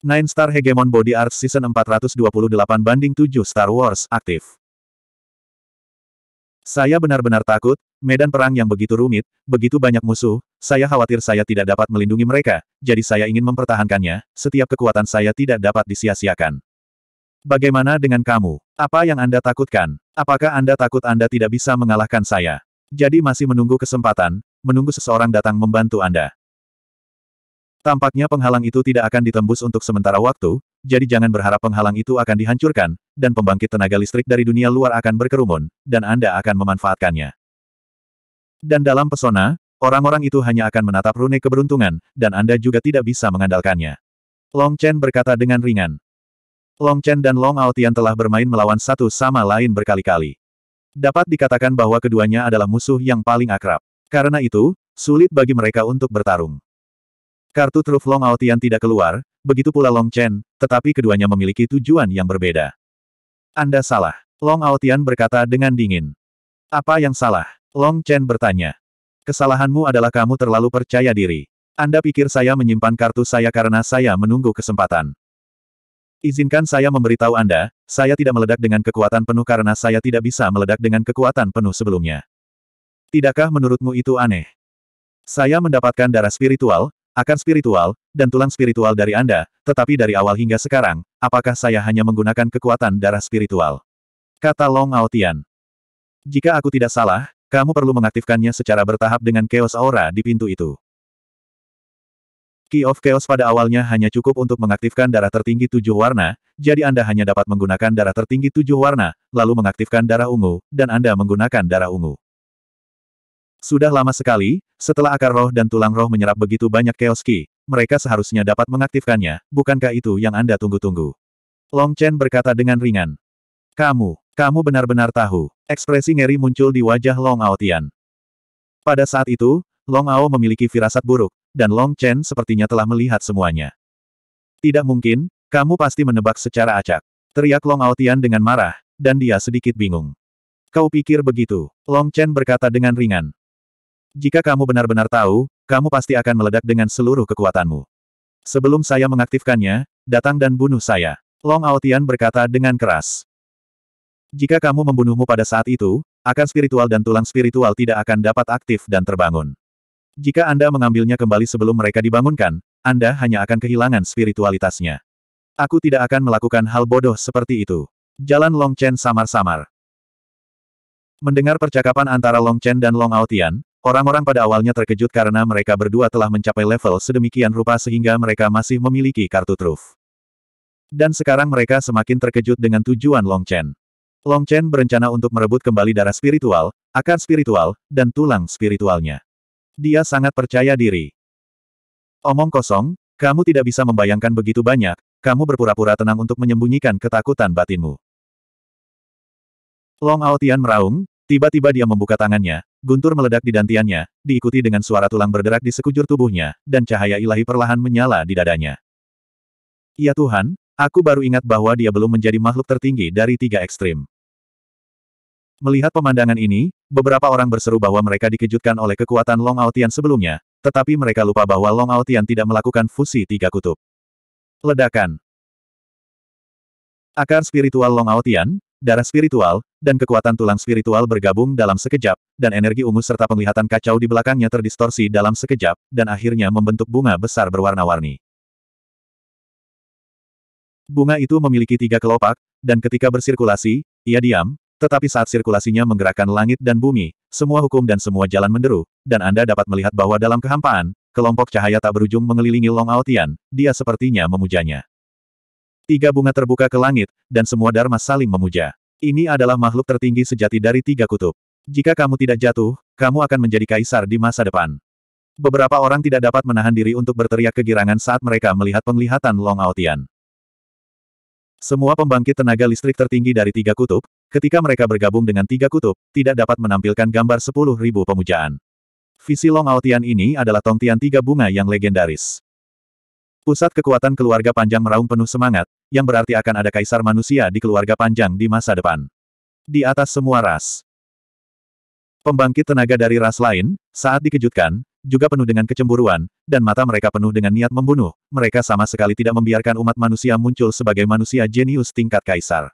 Nine Star Hegemon Body Art Season 428 banding 7 Star Wars, aktif. Saya benar-benar takut, medan perang yang begitu rumit, begitu banyak musuh, saya khawatir saya tidak dapat melindungi mereka, jadi saya ingin mempertahankannya, setiap kekuatan saya tidak dapat disia-siakan. Bagaimana dengan kamu? Apa yang Anda takutkan? Apakah Anda takut Anda tidak bisa mengalahkan saya? Jadi masih menunggu kesempatan, menunggu seseorang datang membantu Anda. Tampaknya penghalang itu tidak akan ditembus untuk sementara waktu, jadi jangan berharap penghalang itu akan dihancurkan, dan pembangkit tenaga listrik dari dunia luar akan berkerumun, dan Anda akan memanfaatkannya. Dan dalam pesona, orang-orang itu hanya akan menatap rune keberuntungan, dan Anda juga tidak bisa mengandalkannya. Long Chen berkata dengan ringan. Long Chen dan Long Aotian telah bermain melawan satu sama lain berkali-kali. Dapat dikatakan bahwa keduanya adalah musuh yang paling akrab. Karena itu, sulit bagi mereka untuk bertarung. Kartu truf Long Aotian tidak keluar, begitu pula Long Chen, tetapi keduanya memiliki tujuan yang berbeda. Anda salah. Long Aotian berkata dengan dingin. Apa yang salah? Long Chen bertanya. Kesalahanmu adalah kamu terlalu percaya diri. Anda pikir saya menyimpan kartu saya karena saya menunggu kesempatan. Izinkan saya memberitahu Anda, saya tidak meledak dengan kekuatan penuh karena saya tidak bisa meledak dengan kekuatan penuh sebelumnya. Tidakkah menurutmu itu aneh? Saya mendapatkan darah spiritual, akan spiritual, dan tulang spiritual dari Anda, tetapi dari awal hingga sekarang, apakah saya hanya menggunakan kekuatan darah spiritual? Kata Long Aotian. Jika aku tidak salah, kamu perlu mengaktifkannya secara bertahap dengan chaos aura di pintu itu. Key of Chaos pada awalnya hanya cukup untuk mengaktifkan darah tertinggi tujuh warna, jadi Anda hanya dapat menggunakan darah tertinggi tujuh warna, lalu mengaktifkan darah ungu, dan Anda menggunakan darah ungu. Sudah lama sekali, setelah akar roh dan tulang roh menyerap begitu banyak chaos ki, mereka seharusnya dapat mengaktifkannya, bukankah itu yang Anda tunggu-tunggu? Long Chen berkata dengan ringan. Kamu, kamu benar-benar tahu. Ekspresi ngeri muncul di wajah Long Aotian. Pada saat itu, Long Ao memiliki firasat buruk, dan Long Chen sepertinya telah melihat semuanya. Tidak mungkin, kamu pasti menebak secara acak. Teriak Long Aotian dengan marah, dan dia sedikit bingung. Kau pikir begitu? Long Chen berkata dengan ringan. Jika kamu benar-benar tahu, kamu pasti akan meledak dengan seluruh kekuatanmu. Sebelum saya mengaktifkannya, datang dan bunuh saya. Long Aotian berkata dengan keras. Jika kamu membunuhmu pada saat itu, akan spiritual dan tulang spiritual tidak akan dapat aktif dan terbangun. Jika Anda mengambilnya kembali sebelum mereka dibangunkan, Anda hanya akan kehilangan spiritualitasnya. Aku tidak akan melakukan hal bodoh seperti itu. Jalan Long Chen samar-samar. Mendengar percakapan antara Long Chen dan Long Aotian, Orang-orang pada awalnya terkejut karena mereka berdua telah mencapai level sedemikian rupa sehingga mereka masih memiliki kartu truf. Dan sekarang mereka semakin terkejut dengan tujuan Long Chen. Long Chen berencana untuk merebut kembali darah spiritual, akar spiritual, dan tulang spiritualnya. Dia sangat percaya diri. Omong kosong, kamu tidak bisa membayangkan begitu banyak, kamu berpura-pura tenang untuk menyembunyikan ketakutan batinmu. Long Aotian meraung, tiba-tiba dia membuka tangannya, Guntur meledak di dantiannya, diikuti dengan suara tulang berderak di sekujur tubuhnya, dan cahaya ilahi perlahan menyala di dadanya. Ya Tuhan, aku baru ingat bahwa dia belum menjadi makhluk tertinggi dari tiga ekstrim. Melihat pemandangan ini, beberapa orang berseru bahwa mereka dikejutkan oleh kekuatan Long Aotian sebelumnya, tetapi mereka lupa bahwa Long Aotian tidak melakukan fusi tiga kutub. Ledakan Akar spiritual Long Aotian, darah spiritual, dan kekuatan tulang spiritual bergabung dalam sekejap, dan energi ungu serta penglihatan kacau di belakangnya terdistorsi dalam sekejap, dan akhirnya membentuk bunga besar berwarna-warni. Bunga itu memiliki tiga kelopak, dan ketika bersirkulasi, ia diam, tetapi saat sirkulasinya menggerakkan langit dan bumi, semua hukum dan semua jalan menderu, dan Anda dapat melihat bahwa dalam kehampaan, kelompok cahaya tak berujung mengelilingi Long Aotian, dia sepertinya memujanya. Tiga bunga terbuka ke langit, dan semua dharma saling memuja. Ini adalah makhluk tertinggi sejati dari tiga kutub. Jika kamu tidak jatuh, kamu akan menjadi kaisar di masa depan. Beberapa orang tidak dapat menahan diri untuk berteriak kegirangan saat mereka melihat penglihatan Long Aotian. Semua pembangkit tenaga listrik tertinggi dari tiga kutub, ketika mereka bergabung dengan tiga kutub, tidak dapat menampilkan gambar sepuluh ribu pemujaan. Visi Long Aotian ini adalah tongtian tiga bunga yang legendaris. Pusat kekuatan keluarga panjang meraung penuh semangat, yang berarti akan ada kaisar manusia di keluarga panjang di masa depan. Di atas semua ras. Pembangkit tenaga dari ras lain, saat dikejutkan, juga penuh dengan kecemburuan, dan mata mereka penuh dengan niat membunuh, mereka sama sekali tidak membiarkan umat manusia muncul sebagai manusia jenius tingkat kaisar.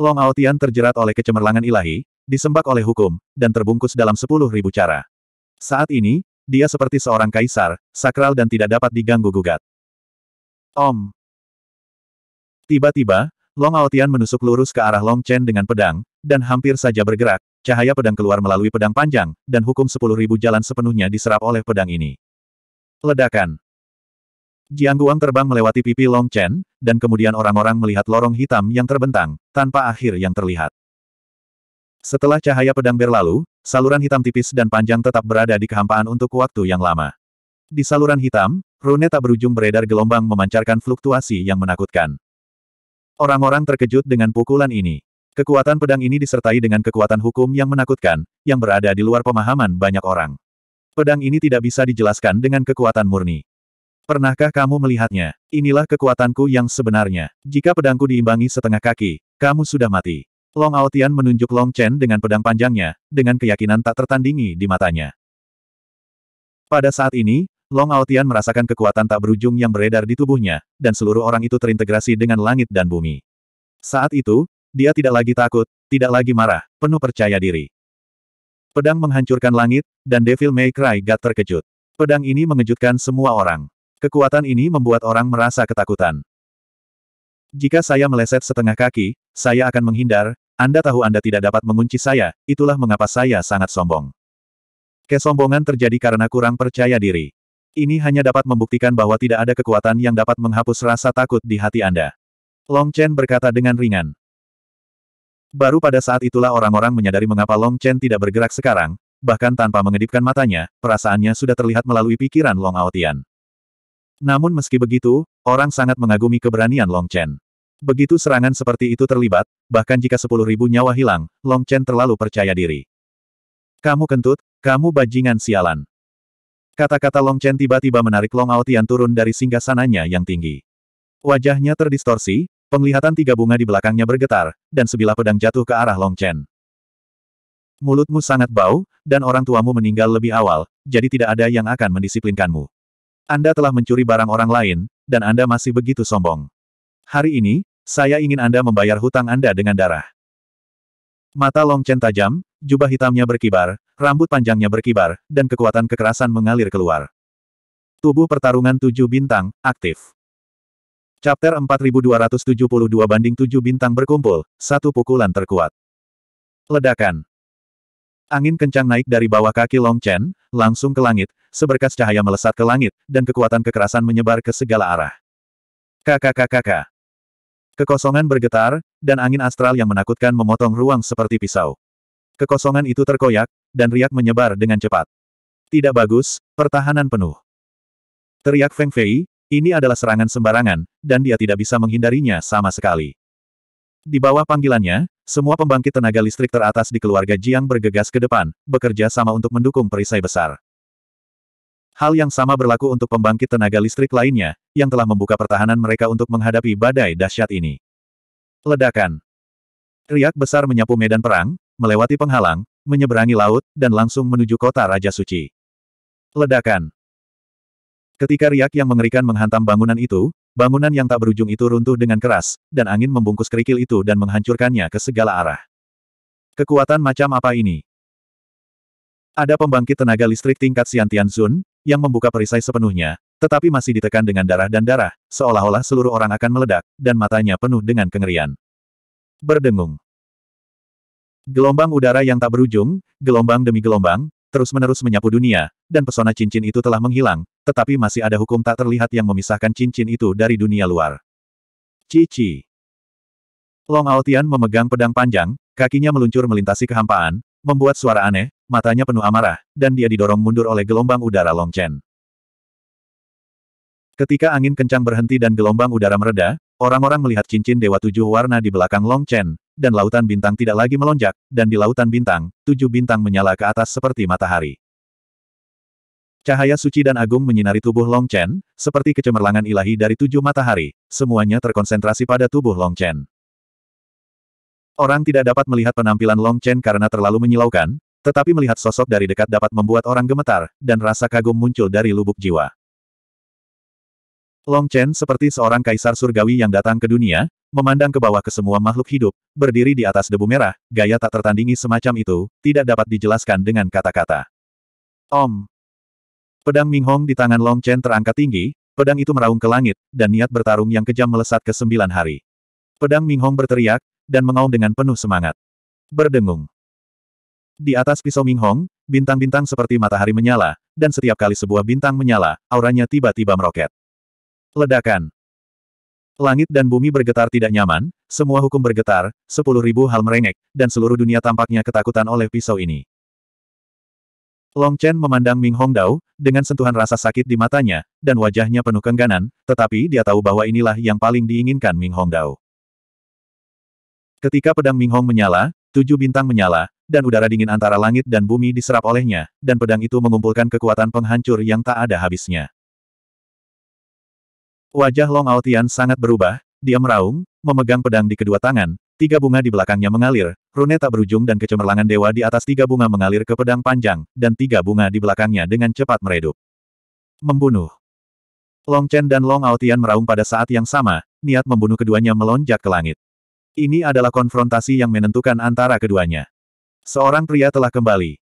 Long Aotian terjerat oleh kecemerlangan ilahi, disembak oleh hukum, dan terbungkus dalam sepuluh ribu cara. Saat ini, dia seperti seorang kaisar, sakral dan tidak dapat diganggu-gugat. Om, Tiba-tiba, Long Aotian menusuk lurus ke arah Long Chen dengan pedang, dan hampir saja bergerak, cahaya pedang keluar melalui pedang panjang, dan hukum sepuluh ribu jalan sepenuhnya diserap oleh pedang ini. Ledakan. Jiang Guang terbang melewati pipi Long Chen, dan kemudian orang-orang melihat lorong hitam yang terbentang, tanpa akhir yang terlihat. Setelah cahaya pedang berlalu, saluran hitam tipis dan panjang tetap berada di kehampaan untuk waktu yang lama. Di saluran hitam, rune tak berujung beredar gelombang memancarkan fluktuasi yang menakutkan. Orang-orang terkejut dengan pukulan ini. Kekuatan pedang ini disertai dengan kekuatan hukum yang menakutkan, yang berada di luar pemahaman banyak orang. Pedang ini tidak bisa dijelaskan dengan kekuatan murni. Pernahkah kamu melihatnya? Inilah kekuatanku yang sebenarnya. Jika pedangku diimbangi setengah kaki, kamu sudah mati. Long Aotian menunjuk Long Chen dengan pedang panjangnya, dengan keyakinan tak tertandingi di matanya. Pada saat ini, Long Aotian merasakan kekuatan tak berujung yang beredar di tubuhnya, dan seluruh orang itu terintegrasi dengan langit dan bumi. Saat itu, dia tidak lagi takut, tidak lagi marah, penuh percaya diri. Pedang menghancurkan langit, dan Devil May Cry Gat terkejut. Pedang ini mengejutkan semua orang. Kekuatan ini membuat orang merasa ketakutan. Jika saya meleset setengah kaki, saya akan menghindar, Anda tahu Anda tidak dapat mengunci saya, itulah mengapa saya sangat sombong. Kesombongan terjadi karena kurang percaya diri. Ini hanya dapat membuktikan bahwa tidak ada kekuatan yang dapat menghapus rasa takut di hati Anda. Long Chen berkata dengan ringan. Baru pada saat itulah orang-orang menyadari mengapa Long Chen tidak bergerak sekarang, bahkan tanpa mengedipkan matanya, perasaannya sudah terlihat melalui pikiran Long Aotian. Namun meski begitu, orang sangat mengagumi keberanian Long Chen. Begitu serangan seperti itu terlibat, bahkan jika sepuluh ribu nyawa hilang, Long Chen terlalu percaya diri. Kamu kentut, kamu bajingan sialan. Kata-kata Long Chen tiba-tiba menarik Long Aotian turun dari singgah sananya yang tinggi. Wajahnya terdistorsi, penglihatan tiga bunga di belakangnya bergetar, dan sebilah pedang jatuh ke arah Long Chen. Mulutmu sangat bau, dan orang tuamu meninggal lebih awal, jadi tidak ada yang akan mendisiplinkanmu. Anda telah mencuri barang orang lain, dan Anda masih begitu sombong. Hari ini, saya ingin Anda membayar hutang Anda dengan darah. Mata Long Chen tajam, jubah hitamnya berkibar, Rambut panjangnya berkibar, dan kekuatan kekerasan mengalir keluar. Tubuh pertarungan tujuh bintang, aktif. Chapter 4272 banding tujuh bintang berkumpul, satu pukulan terkuat. Ledakan. Angin kencang naik dari bawah kaki Long Chen, langsung ke langit, seberkas cahaya melesat ke langit, dan kekuatan kekerasan menyebar ke segala arah. KKKKK. Kekosongan bergetar, dan angin astral yang menakutkan memotong ruang seperti pisau. Kekosongan itu terkoyak, dan riak menyebar dengan cepat. Tidak bagus, pertahanan penuh. Teriak Feng Fei, ini adalah serangan sembarangan, dan dia tidak bisa menghindarinya sama sekali. Di bawah panggilannya, semua pembangkit tenaga listrik teratas di keluarga Jiang bergegas ke depan, bekerja sama untuk mendukung perisai besar. Hal yang sama berlaku untuk pembangkit tenaga listrik lainnya, yang telah membuka pertahanan mereka untuk menghadapi badai dahsyat ini. Ledakan. Riak besar menyapu medan perang, melewati penghalang, menyeberangi laut, dan langsung menuju kota Raja Suci. Ledakan Ketika riak yang mengerikan menghantam bangunan itu, bangunan yang tak berujung itu runtuh dengan keras, dan angin membungkus kerikil itu dan menghancurkannya ke segala arah. Kekuatan macam apa ini? Ada pembangkit tenaga listrik tingkat Xiantian Zun, yang membuka perisai sepenuhnya, tetapi masih ditekan dengan darah dan darah, seolah-olah seluruh orang akan meledak, dan matanya penuh dengan kengerian. Berdengung. Gelombang udara yang tak berujung, gelombang demi gelombang, terus-menerus menyapu dunia, dan pesona cincin itu telah menghilang, tetapi masih ada hukum tak terlihat yang memisahkan cincin itu dari dunia luar. Cici. Long Altian memegang pedang panjang, kakinya meluncur melintasi kehampaan, membuat suara aneh, matanya penuh amarah, dan dia didorong mundur oleh gelombang udara Long Chen. Ketika angin kencang berhenti dan gelombang udara mereda, orang-orang melihat cincin Dewa Tujuh Warna di belakang Long Chen, dan lautan bintang tidak lagi melonjak, dan di lautan bintang, tujuh bintang menyala ke atas seperti matahari. Cahaya suci dan agung menyinari tubuh Long Chen, seperti kecemerlangan ilahi dari tujuh matahari, semuanya terkonsentrasi pada tubuh Long Chen. Orang tidak dapat melihat penampilan Long Chen karena terlalu menyilaukan, tetapi melihat sosok dari dekat dapat membuat orang gemetar, dan rasa kagum muncul dari lubuk jiwa. Long Chen seperti seorang kaisar surgawi yang datang ke dunia, memandang ke bawah ke semua makhluk hidup, berdiri di atas debu merah, gaya tak tertandingi semacam itu, tidak dapat dijelaskan dengan kata-kata. Om. Pedang Ming Hong di tangan Long Chen terangkat tinggi, pedang itu meraung ke langit, dan niat bertarung yang kejam melesat ke sembilan hari. Pedang Ming Hong berteriak, dan mengaum dengan penuh semangat. Berdengung. Di atas pisau Ming Hong, bintang-bintang seperti matahari menyala, dan setiap kali sebuah bintang menyala, auranya tiba-tiba meroket. Ledakan. Langit dan bumi bergetar tidak nyaman, semua hukum bergetar, sepuluh ribu hal merengek, dan seluruh dunia tampaknya ketakutan oleh pisau ini. Long Chen memandang Ming Hong Dao, dengan sentuhan rasa sakit di matanya, dan wajahnya penuh kengganan, tetapi dia tahu bahwa inilah yang paling diinginkan Ming Hong Dao. Ketika pedang Ming Hong menyala, tujuh bintang menyala, dan udara dingin antara langit dan bumi diserap olehnya, dan pedang itu mengumpulkan kekuatan penghancur yang tak ada habisnya. Wajah Long Aotian sangat berubah, dia meraung, memegang pedang di kedua tangan, tiga bunga di belakangnya mengalir, rune tak berujung dan kecemerlangan dewa di atas tiga bunga mengalir ke pedang panjang, dan tiga bunga di belakangnya dengan cepat meredup. Membunuh. Long Chen dan Long Aotian meraung pada saat yang sama, niat membunuh keduanya melonjak ke langit. Ini adalah konfrontasi yang menentukan antara keduanya. Seorang pria telah kembali.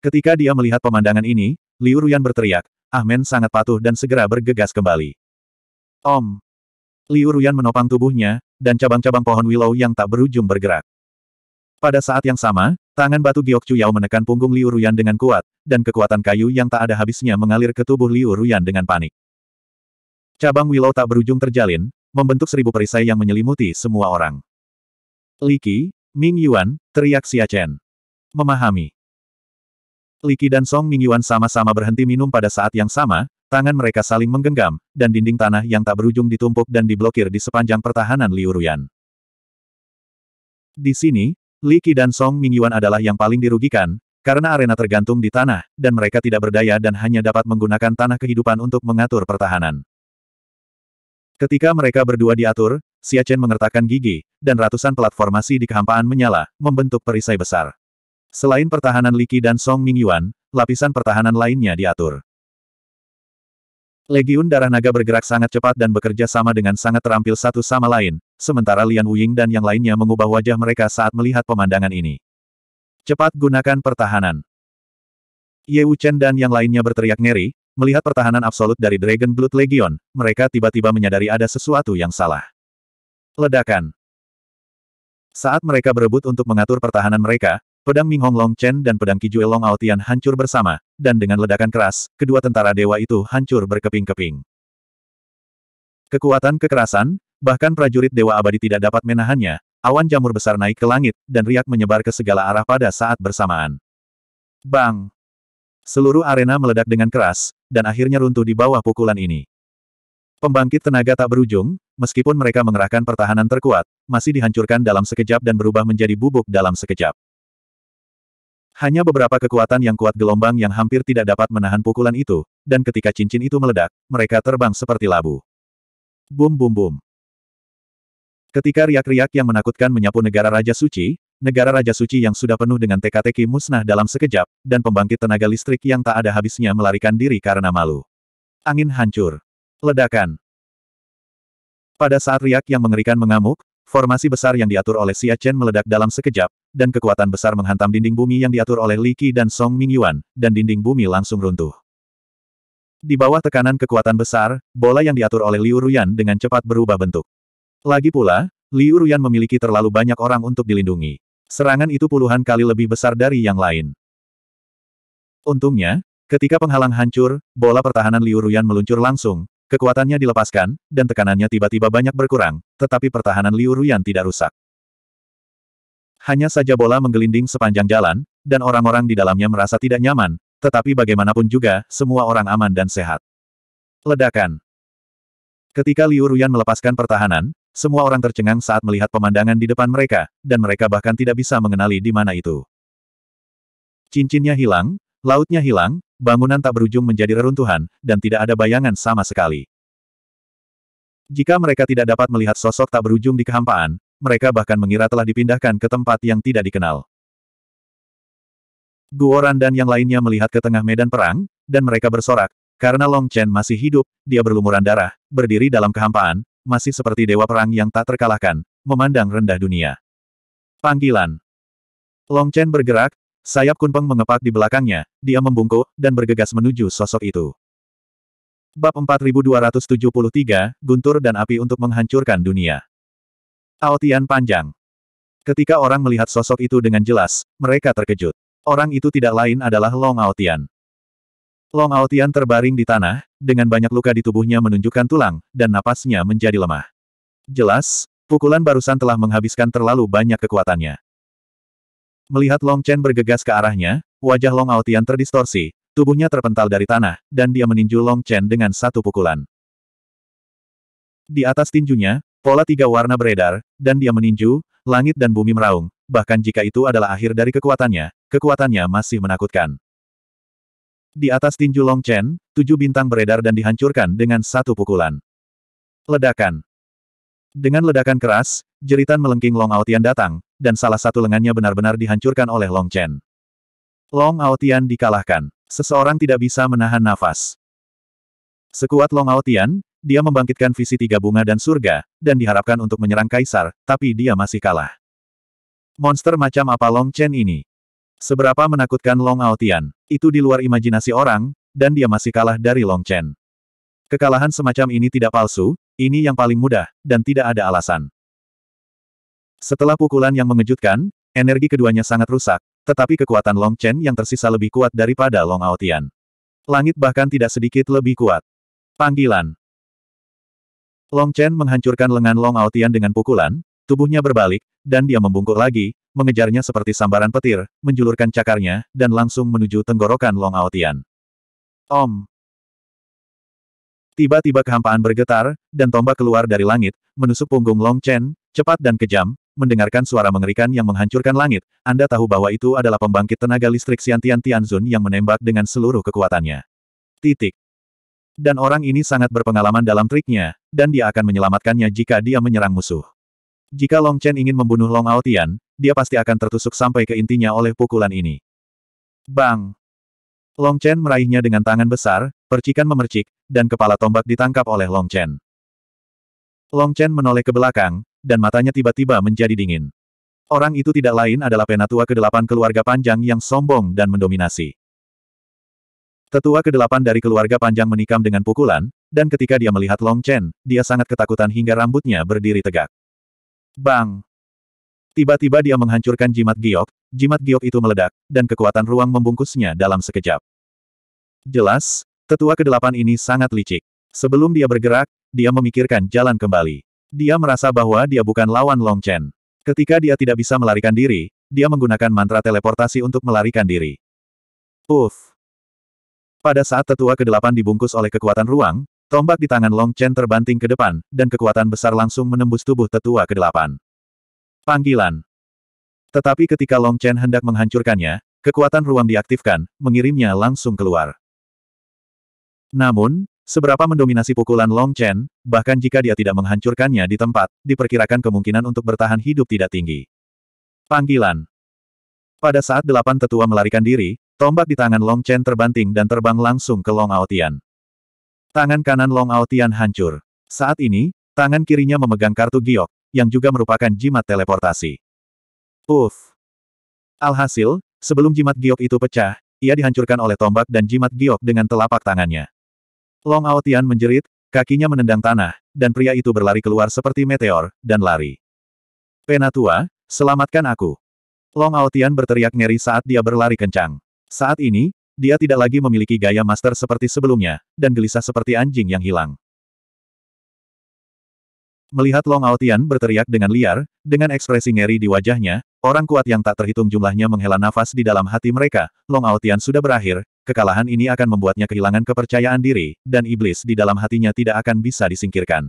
Ketika dia melihat pemandangan ini, Liu Ruyan berteriak, Ahmen sangat patuh dan segera bergegas kembali. Om! Liu Ruyan menopang tubuhnya, dan cabang-cabang pohon willow yang tak berujung bergerak. Pada saat yang sama, tangan batu Giok Chu Yao menekan punggung Liu Ruyan dengan kuat, dan kekuatan kayu yang tak ada habisnya mengalir ke tubuh Liu Ruyan dengan panik. Cabang willow tak berujung terjalin, membentuk seribu perisai yang menyelimuti semua orang. Li Qi, Ming Yuan, teriak Xia Chen. Memahami. Li Qi dan Song Ming Yuan sama-sama berhenti minum pada saat yang sama, Tangan mereka saling menggenggam, dan dinding tanah yang tak berujung ditumpuk dan diblokir di sepanjang pertahanan Liu Ruyan. Di sini, Li Qi dan Song Mingyuan adalah yang paling dirugikan, karena arena tergantung di tanah, dan mereka tidak berdaya dan hanya dapat menggunakan tanah kehidupan untuk mengatur pertahanan. Ketika mereka berdua diatur, Chen mengertakkan gigi, dan ratusan platformasi di kehampaan menyala, membentuk perisai besar. Selain pertahanan Li Qi dan Song Mingyuan, lapisan pertahanan lainnya diatur. Legiun Darah Naga bergerak sangat cepat dan bekerja sama dengan sangat terampil satu sama lain, sementara Lian Wuying dan yang lainnya mengubah wajah mereka saat melihat pemandangan ini. Cepat gunakan pertahanan. Ye Wuchen dan yang lainnya berteriak ngeri, melihat pertahanan absolut dari Dragon Blood Legion, mereka tiba-tiba menyadari ada sesuatu yang salah. Ledakan. Saat mereka berebut untuk mengatur pertahanan mereka, Pedang Ming Hong Long Chen dan pedang Kijue Long Aotian hancur bersama, dan dengan ledakan keras, kedua tentara dewa itu hancur berkeping-keping. Kekuatan kekerasan, bahkan prajurit dewa abadi tidak dapat menahannya, awan jamur besar naik ke langit, dan riak menyebar ke segala arah pada saat bersamaan. Bang! Seluruh arena meledak dengan keras, dan akhirnya runtuh di bawah pukulan ini. Pembangkit tenaga tak berujung, meskipun mereka mengerahkan pertahanan terkuat, masih dihancurkan dalam sekejap dan berubah menjadi bubuk dalam sekejap. Hanya beberapa kekuatan yang kuat gelombang yang hampir tidak dapat menahan pukulan itu, dan ketika cincin itu meledak, mereka terbang seperti labu. Bum bum bum. Ketika riak-riak yang menakutkan menyapu negara Raja Suci, negara Raja Suci yang sudah penuh dengan teka-teki musnah dalam sekejap, dan pembangkit tenaga listrik yang tak ada habisnya melarikan diri karena malu. Angin hancur. Ledakan. Pada saat riak yang mengerikan mengamuk, Formasi besar yang diatur oleh Xia Chen meledak dalam sekejap, dan kekuatan besar menghantam dinding bumi yang diatur oleh Li Qi dan Song Mingyuan, dan dinding bumi langsung runtuh. Di bawah tekanan kekuatan besar, bola yang diatur oleh Liu Ruyan dengan cepat berubah bentuk. Lagi pula, Liu Ruyan memiliki terlalu banyak orang untuk dilindungi. Serangan itu puluhan kali lebih besar dari yang lain. Untungnya, ketika penghalang hancur, bola pertahanan Liu Ruyan meluncur langsung, Kekuatannya dilepaskan, dan tekanannya tiba-tiba banyak berkurang, tetapi pertahanan Liu Ruyan tidak rusak. Hanya saja bola menggelinding sepanjang jalan, dan orang-orang di dalamnya merasa tidak nyaman, tetapi bagaimanapun juga, semua orang aman dan sehat. Ledakan Ketika Liu Ruyan melepaskan pertahanan, semua orang tercengang saat melihat pemandangan di depan mereka, dan mereka bahkan tidak bisa mengenali di mana itu. Cincinnya hilang, Lautnya hilang, bangunan tak berujung menjadi reruntuhan, dan tidak ada bayangan sama sekali. Jika mereka tidak dapat melihat sosok tak berujung di kehampaan, mereka bahkan mengira telah dipindahkan ke tempat yang tidak dikenal. Guoran dan yang lainnya melihat ke tengah medan perang, dan mereka bersorak, karena Long Chen masih hidup, dia berlumuran darah, berdiri dalam kehampaan, masih seperti dewa perang yang tak terkalahkan, memandang rendah dunia. Panggilan Long Chen bergerak, Sayap kunpeng mengepak di belakangnya, dia membungkuk, dan bergegas menuju sosok itu. Bab 4273, Guntur dan Api untuk menghancurkan dunia. Aotian panjang. Ketika orang melihat sosok itu dengan jelas, mereka terkejut. Orang itu tidak lain adalah Long Aotian. Long Aotian terbaring di tanah, dengan banyak luka di tubuhnya menunjukkan tulang, dan napasnya menjadi lemah. Jelas, pukulan barusan telah menghabiskan terlalu banyak kekuatannya. Melihat Long Chen bergegas ke arahnya, wajah Long Aotian terdistorsi, tubuhnya terpental dari tanah, dan dia meninju Long Chen dengan satu pukulan. Di atas tinjunya, pola tiga warna beredar, dan dia meninju, langit dan bumi meraung, bahkan jika itu adalah akhir dari kekuatannya, kekuatannya masih menakutkan. Di atas tinju Long Chen, tujuh bintang beredar dan dihancurkan dengan satu pukulan. Ledakan. Dengan ledakan keras, jeritan melengking Long Aotian datang, dan salah satu lengannya benar-benar dihancurkan oleh Long Chen. Long Aotian dikalahkan. Seseorang tidak bisa menahan nafas. Sekuat Long Aotian, dia membangkitkan visi tiga bunga dan surga, dan diharapkan untuk menyerang Kaisar, tapi dia masih kalah. Monster macam apa Long Chen ini? Seberapa menakutkan Long Aotian? Itu di luar imajinasi orang, dan dia masih kalah dari Long Chen. Kekalahan semacam ini tidak palsu, ini yang paling mudah, dan tidak ada alasan. Setelah pukulan yang mengejutkan, energi keduanya sangat rusak, tetapi kekuatan Long Chen yang tersisa lebih kuat daripada Long Aotian. Langit bahkan tidak sedikit lebih kuat. Panggilan Long Chen menghancurkan lengan Long Aotian dengan pukulan, tubuhnya berbalik, dan dia membungkuk lagi, mengejarnya seperti sambaran petir, menjulurkan cakarnya, dan langsung menuju tenggorokan Long Aotian. Om! Tiba-tiba kehampaan bergetar, dan tombak keluar dari langit, menusuk punggung Long Chen, cepat dan kejam, mendengarkan suara mengerikan yang menghancurkan langit, Anda tahu bahwa itu adalah pembangkit tenaga listrik Xiantian Tianzun yang menembak dengan seluruh kekuatannya. Titik. Dan orang ini sangat berpengalaman dalam triknya, dan dia akan menyelamatkannya jika dia menyerang musuh. Jika Long Chen ingin membunuh Long Aotian, dia pasti akan tertusuk sampai ke intinya oleh pukulan ini. Bang! Long Chen meraihnya dengan tangan besar, percikan memercik, dan kepala tombak ditangkap oleh Long Chen. Long Chen menoleh ke belakang, dan matanya tiba-tiba menjadi dingin. Orang itu tidak lain adalah penatua kedelapan keluarga panjang yang sombong dan mendominasi. Tetua kedelapan dari keluarga panjang menikam dengan pukulan, dan ketika dia melihat Long Chen, dia sangat ketakutan hingga rambutnya berdiri tegak. Bang! Tiba-tiba dia menghancurkan jimat giok, jimat giok itu meledak, dan kekuatan ruang membungkusnya dalam sekejap. Jelas, tetua kedelapan ini sangat licik. Sebelum dia bergerak, dia memikirkan jalan kembali. Dia merasa bahwa dia bukan lawan Long Chen. Ketika dia tidak bisa melarikan diri, dia menggunakan mantra teleportasi untuk melarikan diri. Uff. Pada saat tetua ke-8 dibungkus oleh kekuatan ruang, tombak di tangan Long Chen terbanting ke depan, dan kekuatan besar langsung menembus tubuh tetua ke-8. Panggilan. Tetapi ketika Long Chen hendak menghancurkannya, kekuatan ruang diaktifkan, mengirimnya langsung keluar. Namun, Seberapa mendominasi pukulan Long Chen, bahkan jika dia tidak menghancurkannya di tempat, diperkirakan kemungkinan untuk bertahan hidup tidak tinggi. Panggilan Pada saat delapan tetua melarikan diri, tombak di tangan Long Chen terbanting dan terbang langsung ke Long Aotian. Tangan kanan Long Aotian hancur. Saat ini, tangan kirinya memegang kartu giok, yang juga merupakan jimat teleportasi. Uff! Alhasil, sebelum jimat giok itu pecah, ia dihancurkan oleh tombak dan jimat giok dengan telapak tangannya. Long Aotian menjerit, kakinya menendang tanah, dan pria itu berlari keluar seperti meteor, dan lari. Penatua, selamatkan aku. Long Aotian berteriak ngeri saat dia berlari kencang. Saat ini, dia tidak lagi memiliki gaya master seperti sebelumnya, dan gelisah seperti anjing yang hilang. Melihat Long Aotian berteriak dengan liar, dengan ekspresi ngeri di wajahnya, orang kuat yang tak terhitung jumlahnya menghela nafas di dalam hati mereka, Long Aotian sudah berakhir, kekalahan ini akan membuatnya kehilangan kepercayaan diri, dan iblis di dalam hatinya tidak akan bisa disingkirkan.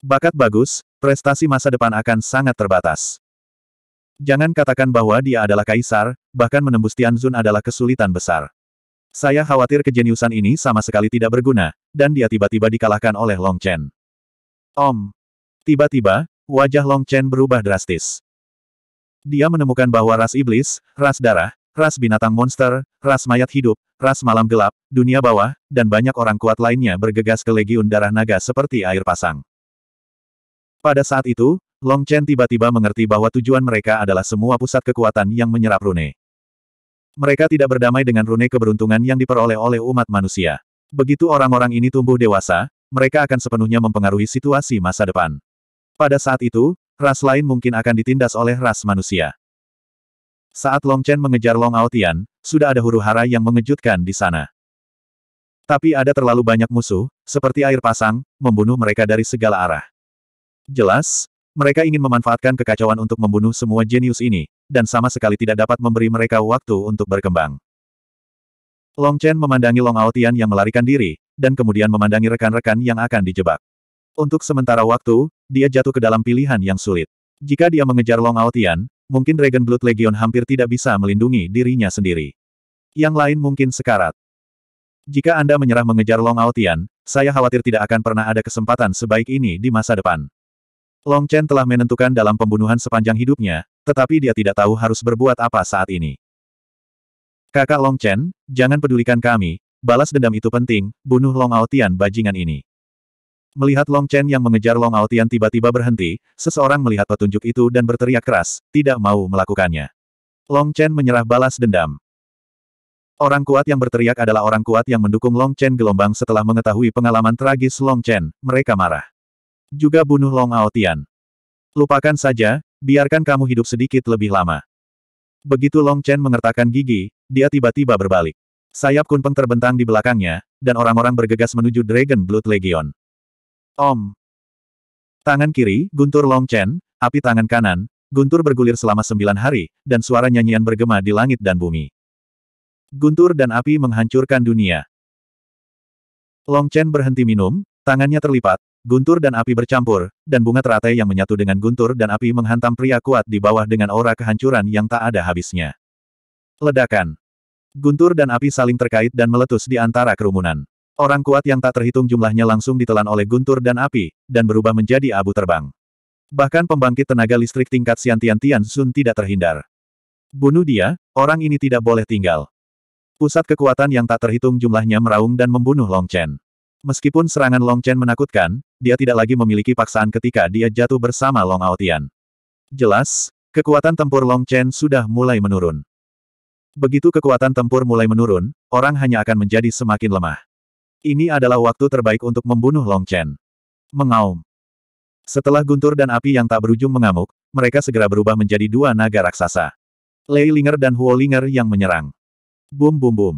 Bakat bagus, prestasi masa depan akan sangat terbatas. Jangan katakan bahwa dia adalah kaisar, bahkan menembus Tianzun adalah kesulitan besar. Saya khawatir kejeniusan ini sama sekali tidak berguna, dan dia tiba-tiba dikalahkan oleh Long Chen. Om. Tiba-tiba, wajah Long Chen berubah drastis. Dia menemukan bahwa ras iblis, ras darah, ras binatang monster, ras mayat hidup, ras malam gelap, dunia bawah, dan banyak orang kuat lainnya bergegas ke legiun darah naga seperti air pasang. Pada saat itu, Long Chen tiba-tiba mengerti bahwa tujuan mereka adalah semua pusat kekuatan yang menyerap rune. Mereka tidak berdamai dengan rune keberuntungan yang diperoleh oleh umat manusia. Begitu orang-orang ini tumbuh dewasa, mereka akan sepenuhnya mempengaruhi situasi masa depan. Pada saat itu, ras lain mungkin akan ditindas oleh ras manusia. Saat Long Chen mengejar Long Aotian, sudah ada huru hara yang mengejutkan di sana. Tapi ada terlalu banyak musuh, seperti air pasang, membunuh mereka dari segala arah. Jelas, mereka ingin memanfaatkan kekacauan untuk membunuh semua jenius ini, dan sama sekali tidak dapat memberi mereka waktu untuk berkembang. Long Chen memandangi Long Aotian yang melarikan diri, dan kemudian memandangi rekan-rekan yang akan dijebak. Untuk sementara waktu, dia jatuh ke dalam pilihan yang sulit. Jika dia mengejar Long Aotian, mungkin Dragon Blood Legion hampir tidak bisa melindungi dirinya sendiri. Yang lain mungkin sekarat. Jika Anda menyerah mengejar Long Aotian, saya khawatir tidak akan pernah ada kesempatan sebaik ini di masa depan. Long Chen telah menentukan dalam pembunuhan sepanjang hidupnya, tetapi dia tidak tahu harus berbuat apa saat ini. Kakak Long Chen, jangan pedulikan kami, Balas dendam itu penting, bunuh Long Aotian bajingan ini. Melihat Long Chen yang mengejar Long Aotian tiba-tiba berhenti, seseorang melihat petunjuk itu dan berteriak keras, tidak mau melakukannya. Long Chen menyerah balas dendam. Orang kuat yang berteriak adalah orang kuat yang mendukung Long Chen gelombang setelah mengetahui pengalaman tragis Long Chen, mereka marah. Juga bunuh Long Aotian. Lupakan saja, biarkan kamu hidup sedikit lebih lama. Begitu Long Chen mengertakkan gigi, dia tiba-tiba berbalik. Sayap kunpeng terbentang di belakangnya, dan orang-orang bergegas menuju Dragon Blood Legion. Om. Tangan kiri, guntur Long Chen, api tangan kanan, guntur bergulir selama sembilan hari, dan suara nyanyian bergema di langit dan bumi. Guntur dan api menghancurkan dunia. Long Chen berhenti minum, tangannya terlipat, guntur dan api bercampur, dan bunga teratai yang menyatu dengan guntur dan api menghantam pria kuat di bawah dengan aura kehancuran yang tak ada habisnya. Ledakan. Guntur dan api saling terkait dan meletus di antara kerumunan. Orang kuat yang tak terhitung jumlahnya langsung ditelan oleh guntur dan api, dan berubah menjadi abu terbang. Bahkan pembangkit tenaga listrik tingkat siantian Tian Sun tidak terhindar. Bunuh dia, orang ini tidak boleh tinggal. Pusat kekuatan yang tak terhitung jumlahnya meraung dan membunuh Long Chen. Meskipun serangan Long Chen menakutkan, dia tidak lagi memiliki paksaan ketika dia jatuh bersama Long Aotian. Jelas, kekuatan tempur Long Chen sudah mulai menurun. Begitu kekuatan tempur mulai menurun, orang hanya akan menjadi semakin lemah. Ini adalah waktu terbaik untuk membunuh Long Chen. Mengaum. Setelah guntur dan api yang tak berujung mengamuk, mereka segera berubah menjadi dua naga raksasa. Lei Linger dan Huo Linger yang menyerang. Bum bum bum.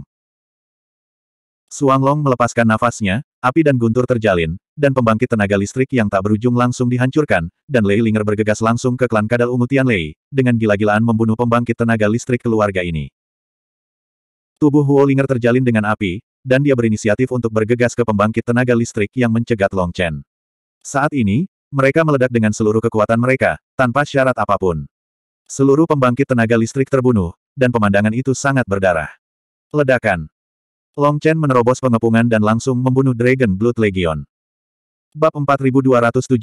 Suang Long melepaskan nafasnya, api dan guntur terjalin, dan pembangkit tenaga listrik yang tak berujung langsung dihancurkan, dan Lei Linger bergegas langsung ke klan kadal ungu Lei, dengan gila-gilaan membunuh pembangkit tenaga listrik keluarga ini. Tubuh Huolinger terjalin dengan api, dan dia berinisiatif untuk bergegas ke pembangkit tenaga listrik yang mencegat Long Chen. Saat ini, mereka meledak dengan seluruh kekuatan mereka, tanpa syarat apapun. Seluruh pembangkit tenaga listrik terbunuh, dan pemandangan itu sangat berdarah. Ledakan. Long Chen menerobos pengepungan dan langsung membunuh Dragon Blood Legion. Bab 4274,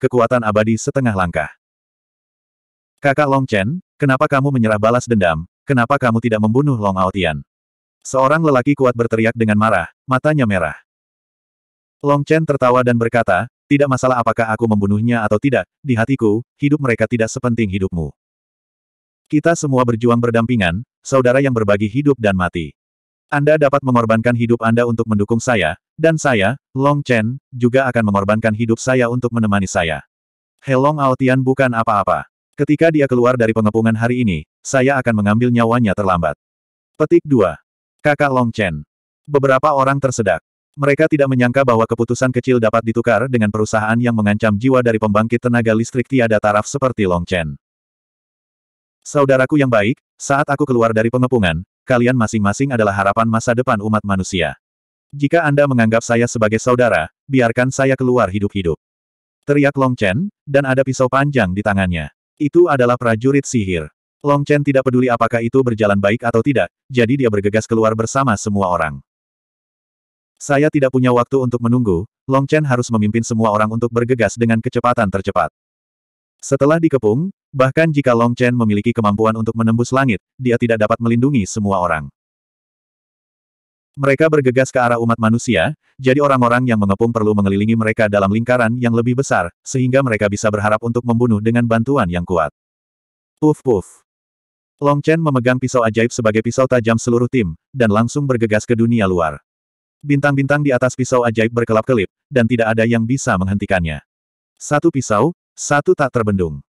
Kekuatan Abadi Setengah Langkah. Kakak Long Chen, kenapa kamu menyerah balas dendam, Kenapa kamu tidak membunuh Long Aotian? Seorang lelaki kuat berteriak dengan marah, matanya merah. Long Chen tertawa dan berkata, tidak masalah apakah aku membunuhnya atau tidak, di hatiku, hidup mereka tidak sepenting hidupmu. Kita semua berjuang berdampingan, saudara yang berbagi hidup dan mati. Anda dapat mengorbankan hidup Anda untuk mendukung saya, dan saya, Long Chen, juga akan mengorbankan hidup saya untuk menemani saya. Helong Aotian bukan apa-apa. Ketika dia keluar dari pengepungan hari ini, saya akan mengambil nyawanya terlambat. Petik 2. Kakak Long Chen. Beberapa orang tersedak. Mereka tidak menyangka bahwa keputusan kecil dapat ditukar dengan perusahaan yang mengancam jiwa dari pembangkit tenaga listrik tiada taraf seperti Long Chen. Saudaraku yang baik, saat aku keluar dari pengepungan, kalian masing-masing adalah harapan masa depan umat manusia. Jika Anda menganggap saya sebagai saudara, biarkan saya keluar hidup-hidup. Teriak Long Chen, dan ada pisau panjang di tangannya. Itu adalah prajurit sihir. Long Chen tidak peduli apakah itu berjalan baik atau tidak, jadi dia bergegas keluar bersama semua orang. Saya tidak punya waktu untuk menunggu, Long Chen harus memimpin semua orang untuk bergegas dengan kecepatan tercepat. Setelah dikepung, bahkan jika Long Chen memiliki kemampuan untuk menembus langit, dia tidak dapat melindungi semua orang. Mereka bergegas ke arah umat manusia, jadi orang-orang yang mengepung perlu mengelilingi mereka dalam lingkaran yang lebih besar, sehingga mereka bisa berharap untuk membunuh dengan bantuan yang kuat. Puf puf. Long Chen memegang pisau ajaib sebagai pisau tajam seluruh tim, dan langsung bergegas ke dunia luar. Bintang-bintang di atas pisau ajaib berkelap-kelip, dan tidak ada yang bisa menghentikannya. Satu pisau, satu tak terbendung.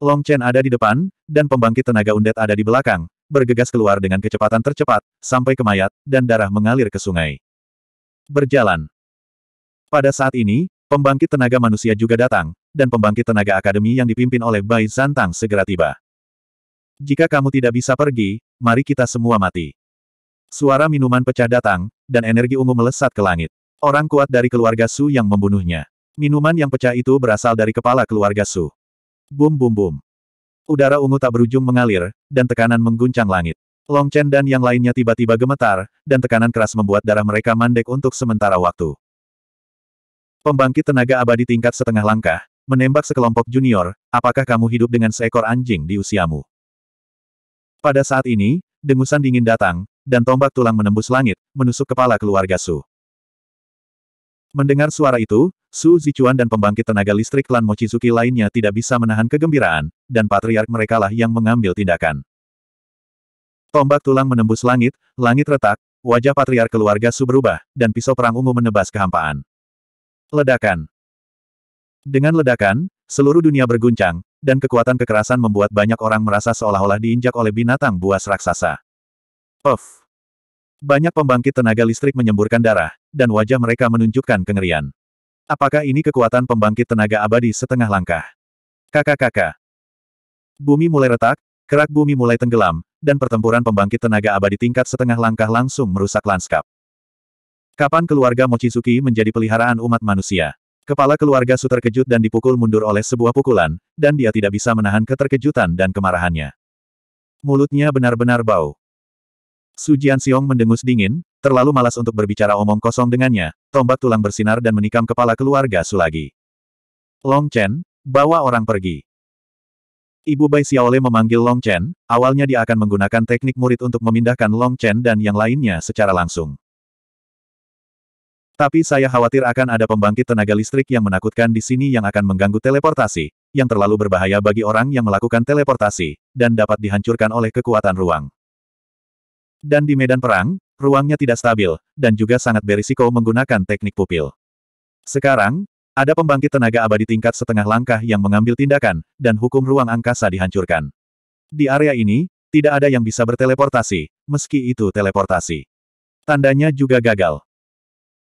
Long Chen ada di depan, dan pembangkit tenaga undet ada di belakang, bergegas keluar dengan kecepatan tercepat, sampai ke mayat, dan darah mengalir ke sungai. Berjalan. Pada saat ini, pembangkit tenaga manusia juga datang, dan pembangkit tenaga akademi yang dipimpin oleh Bai Zantang segera tiba. Jika kamu tidak bisa pergi, mari kita semua mati. Suara minuman pecah datang, dan energi ungu melesat ke langit. Orang kuat dari keluarga Su yang membunuhnya. Minuman yang pecah itu berasal dari kepala keluarga Su. Bum bum bum. Udara ungu tak berujung mengalir, dan tekanan mengguncang langit. Long Chen dan yang lainnya tiba-tiba gemetar, dan tekanan keras membuat darah mereka mandek untuk sementara waktu. Pembangkit tenaga abadi tingkat setengah langkah, menembak sekelompok junior, apakah kamu hidup dengan seekor anjing di usiamu? Pada saat ini, dengusan dingin datang, dan tombak tulang menembus langit, menusuk kepala keluarga Su. Mendengar suara itu, Su Zichuan dan pembangkit tenaga listrik klan Mochizuki lainnya tidak bisa menahan kegembiraan, dan patriark merekalah yang mengambil tindakan. Tombak tulang menembus langit, langit retak, wajah patriark keluarga Su berubah, dan pisau perang ungu menebas kehampaan. Ledakan. Dengan ledakan, seluruh dunia berguncang, dan kekuatan kekerasan membuat banyak orang merasa seolah-olah diinjak oleh binatang buas raksasa. Puff. Banyak pembangkit tenaga listrik menyemburkan darah, dan wajah mereka menunjukkan kengerian. Apakah ini kekuatan pembangkit tenaga abadi setengah langkah? Kakak-kakak. Bumi mulai retak, kerak bumi mulai tenggelam, dan pertempuran pembangkit tenaga abadi tingkat setengah langkah langsung merusak lanskap. Kapan keluarga Mochizuki menjadi peliharaan umat manusia? Kepala keluarga Su terkejut dan dipukul mundur oleh sebuah pukulan, dan dia tidak bisa menahan keterkejutan dan kemarahannya. Mulutnya benar-benar bau. Su Jianxiong mendengus dingin, Terlalu malas untuk berbicara omong kosong dengannya, tombak tulang bersinar dan menikam kepala keluarga Sulagi. Long Chen, bawa orang pergi. Ibu Bai Xiaole memanggil Long Chen, awalnya dia akan menggunakan teknik murid untuk memindahkan Long Chen dan yang lainnya secara langsung. Tapi saya khawatir akan ada pembangkit tenaga listrik yang menakutkan di sini yang akan mengganggu teleportasi, yang terlalu berbahaya bagi orang yang melakukan teleportasi, dan dapat dihancurkan oleh kekuatan ruang. Dan di medan perang, ruangnya tidak stabil, dan juga sangat berisiko menggunakan teknik pupil. Sekarang, ada pembangkit tenaga abadi tingkat setengah langkah yang mengambil tindakan, dan hukum ruang angkasa dihancurkan. Di area ini, tidak ada yang bisa berteleportasi, meski itu teleportasi. Tandanya juga gagal.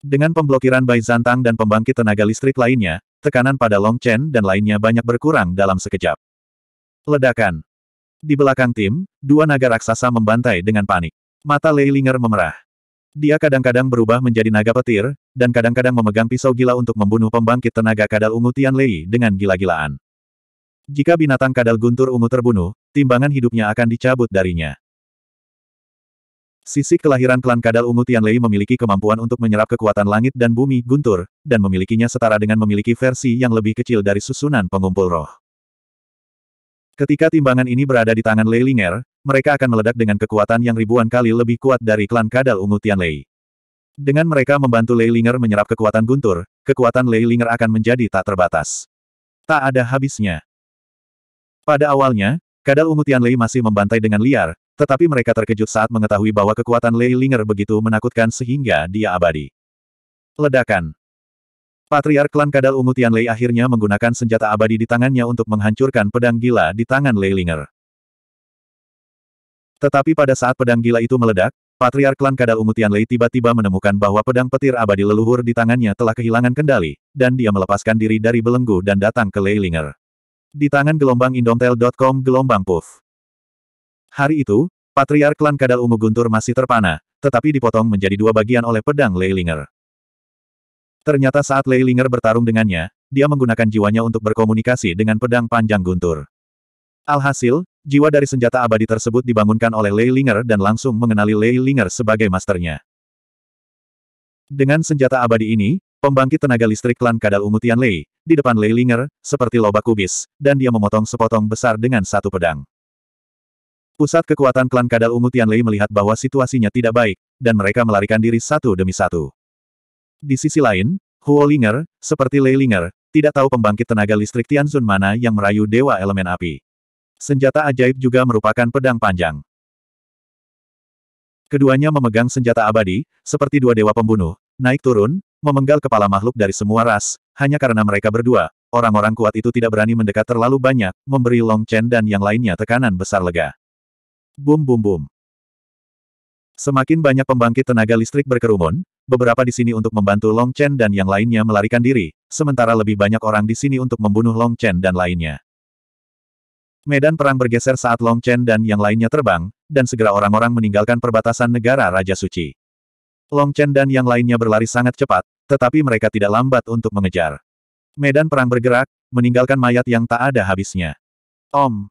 Dengan pemblokiran Bai Zantang dan pembangkit tenaga listrik lainnya, tekanan pada Long Chen dan lainnya banyak berkurang dalam sekejap. Ledakan. Di belakang tim, dua naga raksasa membantai dengan panik. Mata Leilinger memerah. Dia kadang-kadang berubah menjadi naga petir, dan kadang-kadang memegang pisau gila untuk membunuh pembangkit tenaga kadal ungu Tian Lei dengan gila-gilaan. Jika binatang kadal guntur ungu terbunuh, timbangan hidupnya akan dicabut darinya. Sisi kelahiran klan Kadal Ungu Tian Lei memiliki kemampuan untuk menyerap kekuatan langit dan bumi guntur, dan memilikinya setara dengan memiliki versi yang lebih kecil dari susunan pengumpul roh. Ketika timbangan ini berada di tangan Leilinger, mereka akan meledak dengan kekuatan yang ribuan kali lebih kuat dari klan kadal ungu Lei. Dengan mereka membantu Lei Linger menyerap kekuatan guntur, kekuatan Lei Linger akan menjadi tak terbatas. Tak ada habisnya. Pada awalnya, kadal ungu Lei masih membantai dengan liar, tetapi mereka terkejut saat mengetahui bahwa kekuatan Lei Linger begitu menakutkan sehingga dia abadi. Ledakan Patriark klan kadal ungu Lei akhirnya menggunakan senjata abadi di tangannya untuk menghancurkan pedang gila di tangan Lei Ling'er. Tetapi pada saat pedang gila itu meledak, Patriark Klan Kadal Umutian Lei tiba-tiba menemukan bahwa pedang petir abadi leluhur di tangannya telah kehilangan kendali, dan dia melepaskan diri dari belenggu dan datang ke Leilinger. Di tangan gelombang indomtel.com gelombang puff. Hari itu, Patriark Klan Kadal Ungu Guntur masih terpana, tetapi dipotong menjadi dua bagian oleh pedang Leilinger. Ternyata saat Leilinger bertarung dengannya, dia menggunakan jiwanya untuk berkomunikasi dengan pedang panjang Guntur. Alhasil, Jiwa dari senjata abadi tersebut dibangunkan oleh Lei Linger dan langsung mengenali Lei Linger sebagai masternya. Dengan senjata abadi ini, pembangkit tenaga listrik klan kadal ungu Tian Lei, di depan Lei Linger, seperti lobak kubis, dan dia memotong sepotong besar dengan satu pedang. Pusat kekuatan klan kadal ungu Tian Lei melihat bahwa situasinya tidak baik, dan mereka melarikan diri satu demi satu. Di sisi lain, Huo Linger, seperti Lei Linger, tidak tahu pembangkit tenaga listrik Tianzun mana yang merayu Dewa Elemen Api. Senjata ajaib juga merupakan pedang panjang. Keduanya memegang senjata abadi, seperti dua dewa pembunuh, naik turun, memenggal kepala makhluk dari semua ras, hanya karena mereka berdua, orang-orang kuat itu tidak berani mendekat terlalu banyak, memberi Long Chen dan yang lainnya tekanan besar lega. Bum bum bum. Semakin banyak pembangkit tenaga listrik berkerumun, beberapa di sini untuk membantu Long Chen dan yang lainnya melarikan diri, sementara lebih banyak orang di sini untuk membunuh Long Chen dan lainnya. Medan perang bergeser saat Long Chen dan yang lainnya terbang, dan segera orang-orang meninggalkan perbatasan negara Raja Suci. Long Chen dan yang lainnya berlari sangat cepat, tetapi mereka tidak lambat untuk mengejar. Medan perang bergerak, meninggalkan mayat yang tak ada habisnya. Om!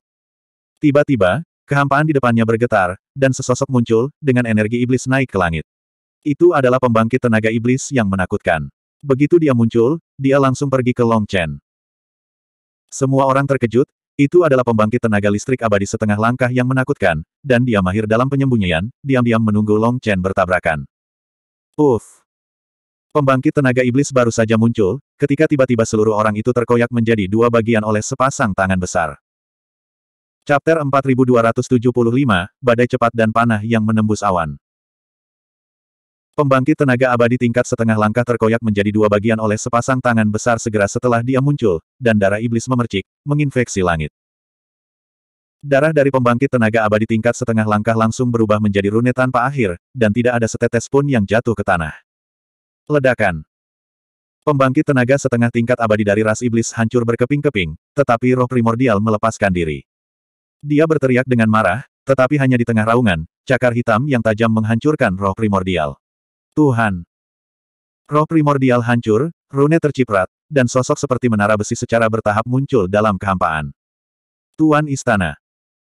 Tiba-tiba, kehampaan di depannya bergetar, dan sesosok muncul, dengan energi iblis naik ke langit. Itu adalah pembangkit tenaga iblis yang menakutkan. Begitu dia muncul, dia langsung pergi ke Long Chen. Semua orang terkejut, itu adalah pembangkit tenaga listrik abadi setengah langkah yang menakutkan, dan dia mahir dalam penyembunyian, diam-diam menunggu Long Chen bertabrakan. Uff! Pembangkit tenaga iblis baru saja muncul, ketika tiba-tiba seluruh orang itu terkoyak menjadi dua bagian oleh sepasang tangan besar. Chapter 4275, Badai Cepat dan Panah yang Menembus Awan Pembangkit tenaga abadi tingkat setengah langkah terkoyak menjadi dua bagian oleh sepasang tangan besar segera setelah dia muncul, dan darah iblis memercik, menginfeksi langit. Darah dari pembangkit tenaga abadi tingkat setengah langkah langsung berubah menjadi rune tanpa akhir, dan tidak ada setetes pun yang jatuh ke tanah. Ledakan Pembangkit tenaga setengah tingkat abadi dari ras iblis hancur berkeping-keping, tetapi roh primordial melepaskan diri. Dia berteriak dengan marah, tetapi hanya di tengah raungan, cakar hitam yang tajam menghancurkan roh primordial. Tuhan. Roh primordial hancur, rune terciprat, dan sosok seperti menara besi secara bertahap muncul dalam kehampaan. Tuan Istana.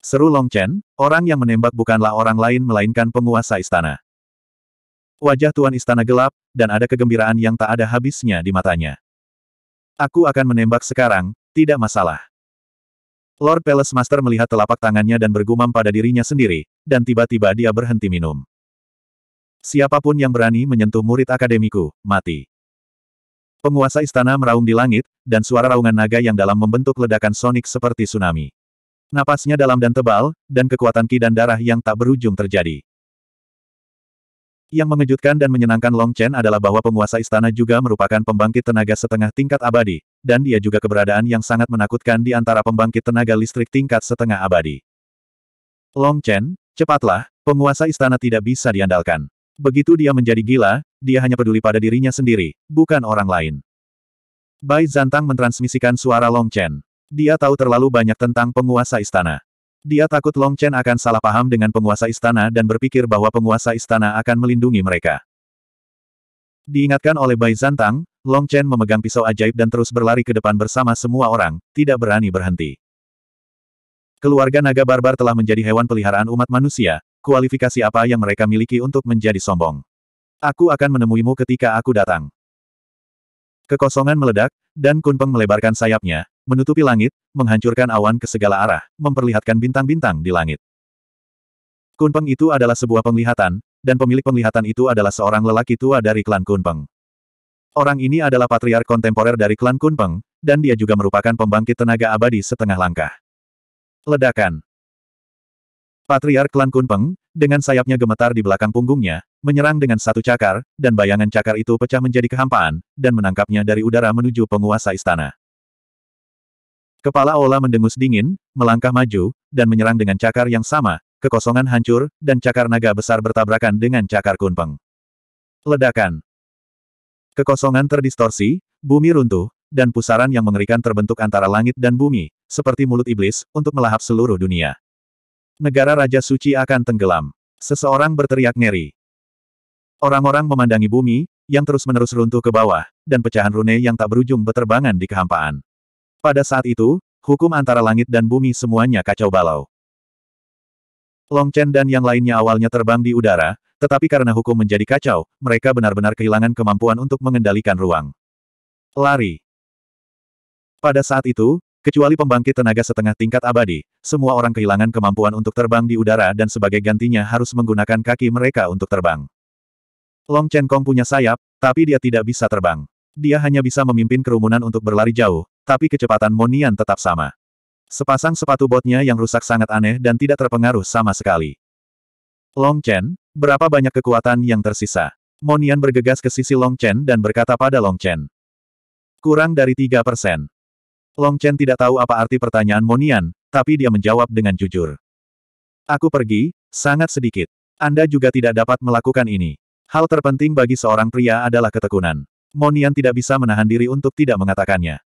Seru Long Chen, orang yang menembak bukanlah orang lain melainkan penguasa istana. Wajah Tuan Istana gelap, dan ada kegembiraan yang tak ada habisnya di matanya. Aku akan menembak sekarang, tidak masalah. Lord Palace Master melihat telapak tangannya dan bergumam pada dirinya sendiri, dan tiba-tiba dia berhenti minum. Siapapun yang berani menyentuh murid akademiku, mati. Penguasa istana meraung di langit, dan suara raungan naga yang dalam membentuk ledakan sonik seperti tsunami. Napasnya dalam dan tebal, dan kekuatan ki dan darah yang tak berujung terjadi. Yang mengejutkan dan menyenangkan Long Chen adalah bahwa penguasa istana juga merupakan pembangkit tenaga setengah tingkat abadi, dan dia juga keberadaan yang sangat menakutkan di antara pembangkit tenaga listrik tingkat setengah abadi. Long Chen, cepatlah, penguasa istana tidak bisa diandalkan. Begitu dia menjadi gila, dia hanya peduli pada dirinya sendiri, bukan orang lain. Bai Zantang mentransmisikan suara Long Chen. Dia tahu terlalu banyak tentang penguasa istana. Dia takut Long Chen akan salah paham dengan penguasa istana dan berpikir bahwa penguasa istana akan melindungi mereka. Diingatkan oleh Bai Zantang, Long Chen memegang pisau ajaib dan terus berlari ke depan bersama semua orang, tidak berani berhenti. Keluarga naga barbar telah menjadi hewan peliharaan umat manusia, kualifikasi apa yang mereka miliki untuk menjadi sombong. Aku akan menemuimu ketika aku datang. Kekosongan meledak, dan Kunpeng melebarkan sayapnya, menutupi langit, menghancurkan awan ke segala arah, memperlihatkan bintang-bintang di langit. Kunpeng itu adalah sebuah penglihatan, dan pemilik penglihatan itu adalah seorang lelaki tua dari klan Kunpeng. Orang ini adalah patriark kontemporer dari klan Kunpeng, dan dia juga merupakan pembangkit tenaga abadi setengah langkah. Ledakan Patriark Klan Kunpeng, dengan sayapnya gemetar di belakang punggungnya, menyerang dengan satu cakar, dan bayangan cakar itu pecah menjadi kehampaan, dan menangkapnya dari udara menuju penguasa istana. Kepala Ola mendengus dingin, melangkah maju, dan menyerang dengan cakar yang sama, kekosongan hancur, dan cakar naga besar bertabrakan dengan cakar kunpeng. Ledakan. Kekosongan terdistorsi, bumi runtuh, dan pusaran yang mengerikan terbentuk antara langit dan bumi, seperti mulut iblis, untuk melahap seluruh dunia negara Raja Suci akan tenggelam. Seseorang berteriak ngeri. Orang-orang memandangi bumi, yang terus-menerus runtuh ke bawah, dan pecahan rune yang tak berujung beterbangan di kehampaan. Pada saat itu, hukum antara langit dan bumi semuanya kacau balau. Long Chen dan yang lainnya awalnya terbang di udara, tetapi karena hukum menjadi kacau, mereka benar-benar kehilangan kemampuan untuk mengendalikan ruang. Lari. Pada saat itu, Kecuali pembangkit tenaga setengah tingkat abadi, semua orang kehilangan kemampuan untuk terbang di udara dan sebagai gantinya harus menggunakan kaki mereka untuk terbang. Long Chen Kong punya sayap, tapi dia tidak bisa terbang. Dia hanya bisa memimpin kerumunan untuk berlari jauh, tapi kecepatan Monian tetap sama. Sepasang sepatu botnya yang rusak sangat aneh dan tidak terpengaruh sama sekali. Long Chen, berapa banyak kekuatan yang tersisa? Monian bergegas ke sisi Long Chen dan berkata pada Long Chen. Kurang dari 3 persen. Long Chen tidak tahu apa arti pertanyaan Monian, tapi dia menjawab dengan jujur. Aku pergi, sangat sedikit. Anda juga tidak dapat melakukan ini. Hal terpenting bagi seorang pria adalah ketekunan. Monian tidak bisa menahan diri untuk tidak mengatakannya.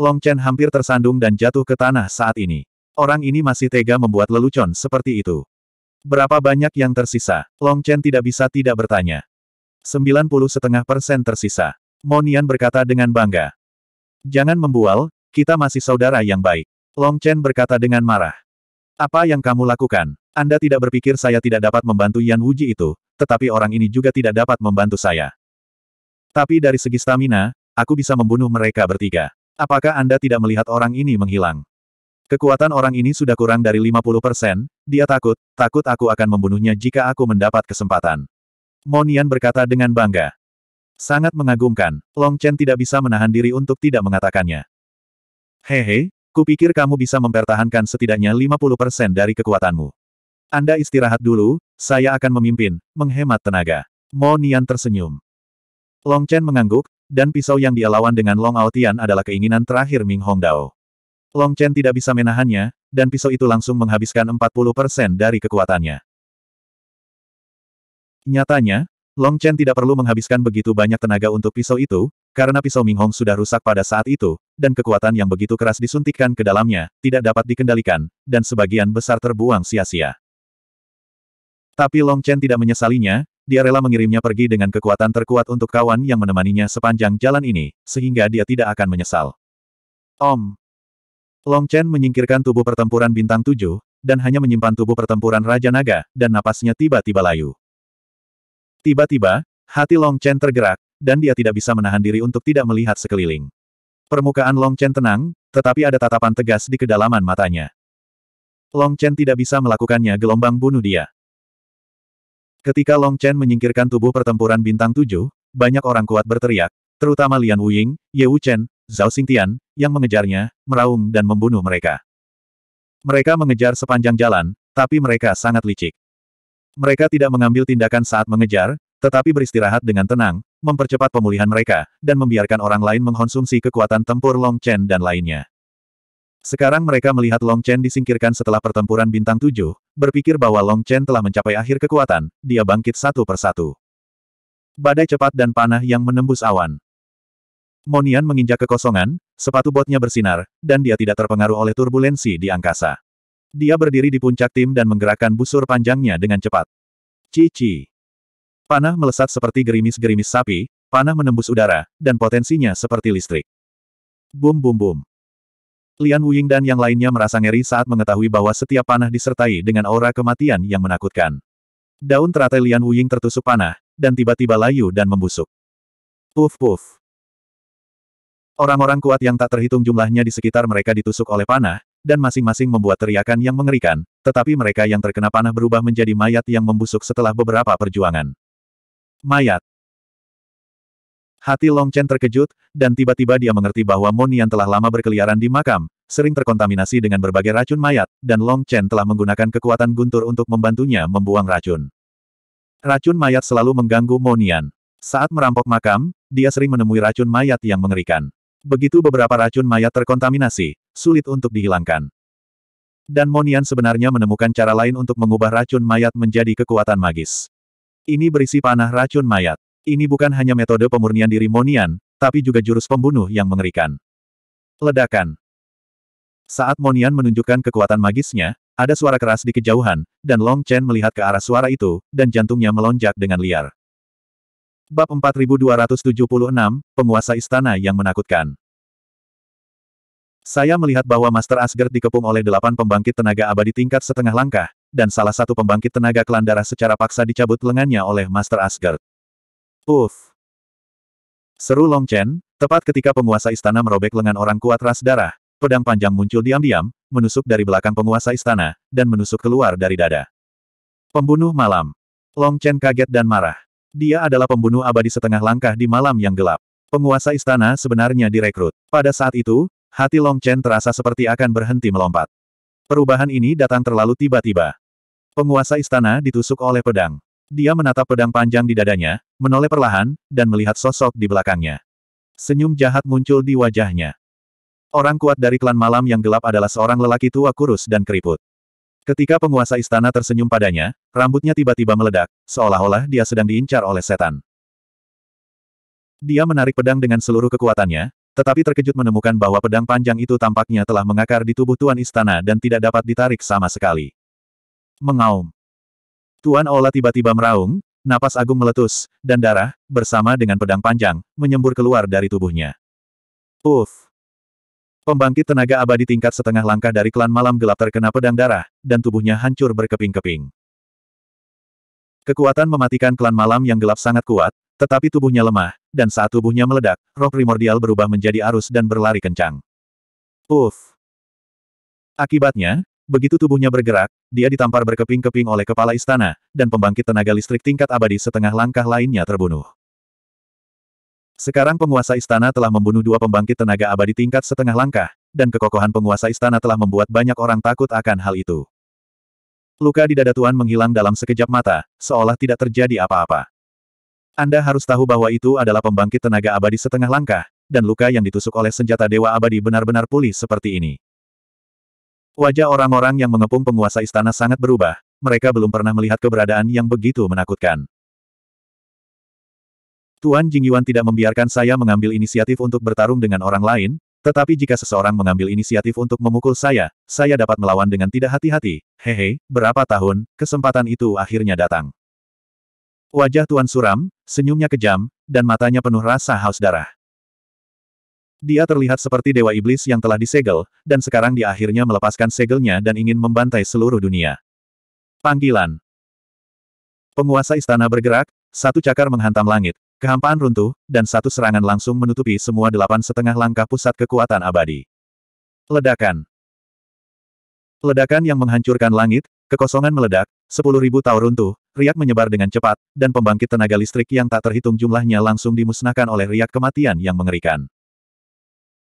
Long Chen hampir tersandung dan jatuh ke tanah saat ini. Orang ini masih tega membuat lelucon seperti itu. Berapa banyak yang tersisa? Long Chen tidak bisa tidak bertanya. 90 setengah persen tersisa. Monian berkata dengan bangga. Jangan membual, kita masih saudara yang baik. Long Chen berkata dengan marah. Apa yang kamu lakukan? Anda tidak berpikir saya tidak dapat membantu Yan Wuji itu, tetapi orang ini juga tidak dapat membantu saya. Tapi dari segi stamina, aku bisa membunuh mereka bertiga. Apakah Anda tidak melihat orang ini menghilang? Kekuatan orang ini sudah kurang dari 50%, dia takut, takut aku akan membunuhnya jika aku mendapat kesempatan. Monian berkata dengan bangga. Sangat mengagumkan, Long Chen tidak bisa menahan diri untuk tidak mengatakannya. Hehe, kupikir kamu bisa mempertahankan setidaknya 50% dari kekuatanmu. Anda istirahat dulu, saya akan memimpin, menghemat tenaga. Mo Nian tersenyum. Long Chen mengangguk, dan pisau yang dia lawan dengan Long Aotian adalah keinginan terakhir Ming Hong Dao. Long Chen tidak bisa menahannya, dan pisau itu langsung menghabiskan 40% dari kekuatannya. Nyatanya, Long Chen tidak perlu menghabiskan begitu banyak tenaga untuk pisau itu, karena pisau Ming Hong sudah rusak pada saat itu, dan kekuatan yang begitu keras disuntikkan ke dalamnya, tidak dapat dikendalikan, dan sebagian besar terbuang sia-sia. Tapi Long Chen tidak menyesalinya, dia rela mengirimnya pergi dengan kekuatan terkuat untuk kawan yang menemaninya sepanjang jalan ini, sehingga dia tidak akan menyesal. Om. Long Chen menyingkirkan tubuh pertempuran bintang tujuh, dan hanya menyimpan tubuh pertempuran Raja Naga, dan napasnya tiba-tiba layu. Tiba-tiba, hati Long Chen tergerak, dan dia tidak bisa menahan diri untuk tidak melihat sekeliling. Permukaan Long Chen tenang, tetapi ada tatapan tegas di kedalaman matanya. Long Chen tidak bisa melakukannya gelombang bunuh dia. Ketika Long Chen menyingkirkan tubuh pertempuran bintang tujuh, banyak orang kuat berteriak, terutama Lian Wuying, Ye Wu Chen, Zhao Xingtian, yang mengejarnya, meraung dan membunuh mereka. Mereka mengejar sepanjang jalan, tapi mereka sangat licik. Mereka tidak mengambil tindakan saat mengejar, tetapi beristirahat dengan tenang, mempercepat pemulihan mereka, dan membiarkan orang lain mengkonsumsi kekuatan tempur Long Chen dan lainnya. Sekarang mereka melihat Long Chen disingkirkan setelah pertempuran bintang tujuh, berpikir bahwa Long Chen telah mencapai akhir kekuatan, dia bangkit satu persatu. Badai cepat dan panah yang menembus awan. Monian menginjak kekosongan, sepatu botnya bersinar, dan dia tidak terpengaruh oleh turbulensi di angkasa. Dia berdiri di puncak tim dan menggerakkan busur panjangnya dengan cepat. Cici. Panah melesat seperti gerimis-gerimis sapi, panah menembus udara, dan potensinya seperti listrik. Bum bum bum. Lian Wuying dan yang lainnya merasa ngeri saat mengetahui bahwa setiap panah disertai dengan aura kematian yang menakutkan. Daun teratai Lian Wuying tertusuk panah, dan tiba-tiba layu dan membusuk. Puf puf. Orang-orang kuat yang tak terhitung jumlahnya di sekitar mereka ditusuk oleh panah, dan masing-masing membuat teriakan yang mengerikan, tetapi mereka yang terkena panah berubah menjadi mayat yang membusuk setelah beberapa perjuangan. Mayat. Hati Long Chen terkejut, dan tiba-tiba dia mengerti bahwa Monian telah lama berkeliaran di makam, sering terkontaminasi dengan berbagai racun mayat, dan Long Chen telah menggunakan kekuatan guntur untuk membantunya membuang racun. Racun mayat selalu mengganggu Monian. Saat merampok makam, dia sering menemui racun mayat yang mengerikan. Begitu beberapa racun mayat terkontaminasi, sulit untuk dihilangkan. Dan Monian sebenarnya menemukan cara lain untuk mengubah racun mayat menjadi kekuatan magis. Ini berisi panah racun mayat. Ini bukan hanya metode pemurnian diri Monian, tapi juga jurus pembunuh yang mengerikan. Ledakan. Saat Monian menunjukkan kekuatan magisnya, ada suara keras di kejauhan, dan Long Chen melihat ke arah suara itu, dan jantungnya melonjak dengan liar. Bab 4276, Penguasa Istana yang Menakutkan Saya melihat bahwa Master Asgard dikepung oleh delapan pembangkit tenaga abadi tingkat setengah langkah, dan salah satu pembangkit tenaga klan darah secara paksa dicabut lengannya oleh Master Asgard. Uff! Seru Long Chen, tepat ketika penguasa istana merobek lengan orang kuat ras darah, pedang panjang muncul diam-diam, menusuk dari belakang penguasa istana, dan menusuk keluar dari dada. Pembunuh malam. Long Chen kaget dan marah. Dia adalah pembunuh abadi setengah langkah di malam yang gelap. Penguasa istana sebenarnya direkrut. Pada saat itu, hati Long Chen terasa seperti akan berhenti melompat. Perubahan ini datang terlalu tiba-tiba. Penguasa istana ditusuk oleh pedang. Dia menatap pedang panjang di dadanya, menoleh perlahan, dan melihat sosok di belakangnya. Senyum jahat muncul di wajahnya. Orang kuat dari klan malam yang gelap adalah seorang lelaki tua kurus dan keriput. Ketika penguasa istana tersenyum padanya, rambutnya tiba-tiba meledak, seolah-olah dia sedang diincar oleh setan. Dia menarik pedang dengan seluruh kekuatannya, tetapi terkejut menemukan bahwa pedang panjang itu tampaknya telah mengakar di tubuh tuan istana dan tidak dapat ditarik sama sekali. Mengaum. Tuan Ola tiba-tiba meraung, napas agung meletus, dan darah, bersama dengan pedang panjang, menyembur keluar dari tubuhnya. Uff. Pembangkit tenaga abadi tingkat setengah langkah dari klan malam gelap terkena pedang darah, dan tubuhnya hancur berkeping-keping. Kekuatan mematikan klan malam yang gelap sangat kuat, tetapi tubuhnya lemah, dan saat tubuhnya meledak, roh primordial berubah menjadi arus dan berlari kencang. Uff. Akibatnya, Begitu tubuhnya bergerak, dia ditampar berkeping-keping oleh kepala istana, dan pembangkit tenaga listrik tingkat abadi setengah langkah lainnya terbunuh. Sekarang penguasa istana telah membunuh dua pembangkit tenaga abadi tingkat setengah langkah, dan kekokohan penguasa istana telah membuat banyak orang takut akan hal itu. Luka di dada Tuan menghilang dalam sekejap mata, seolah tidak terjadi apa-apa. Anda harus tahu bahwa itu adalah pembangkit tenaga abadi setengah langkah, dan luka yang ditusuk oleh senjata dewa abadi benar-benar pulih seperti ini. Wajah orang-orang yang mengepung penguasa istana sangat berubah, mereka belum pernah melihat keberadaan yang begitu menakutkan. Tuan Jingyuan tidak membiarkan saya mengambil inisiatif untuk bertarung dengan orang lain, tetapi jika seseorang mengambil inisiatif untuk memukul saya, saya dapat melawan dengan tidak hati-hati. Hehe, berapa tahun, kesempatan itu akhirnya datang. Wajah Tuan suram, senyumnya kejam, dan matanya penuh rasa haus darah. Dia terlihat seperti dewa iblis yang telah disegel, dan sekarang dia akhirnya melepaskan segelnya dan ingin membantai seluruh dunia. Panggilan Penguasa istana bergerak, satu cakar menghantam langit, kehampaan runtuh, dan satu serangan langsung menutupi semua delapan setengah langkah pusat kekuatan abadi. Ledakan Ledakan yang menghancurkan langit, kekosongan meledak, sepuluh ribu tahun runtuh, riak menyebar dengan cepat, dan pembangkit tenaga listrik yang tak terhitung jumlahnya langsung dimusnahkan oleh riak kematian yang mengerikan.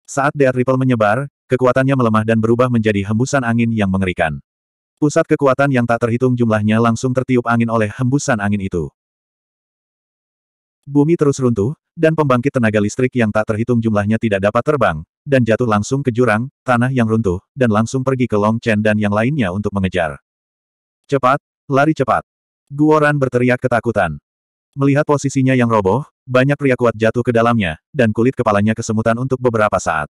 Saat Dead Ripple menyebar, kekuatannya melemah dan berubah menjadi hembusan angin yang mengerikan. Pusat kekuatan yang tak terhitung jumlahnya langsung tertiup angin oleh hembusan angin itu. Bumi terus runtuh, dan pembangkit tenaga listrik yang tak terhitung jumlahnya tidak dapat terbang, dan jatuh langsung ke jurang, tanah yang runtuh, dan langsung pergi ke Long Chen dan yang lainnya untuk mengejar. Cepat, lari cepat. Guoran berteriak ketakutan. Melihat posisinya yang roboh, banyak pria kuat jatuh ke dalamnya, dan kulit kepalanya kesemutan untuk beberapa saat.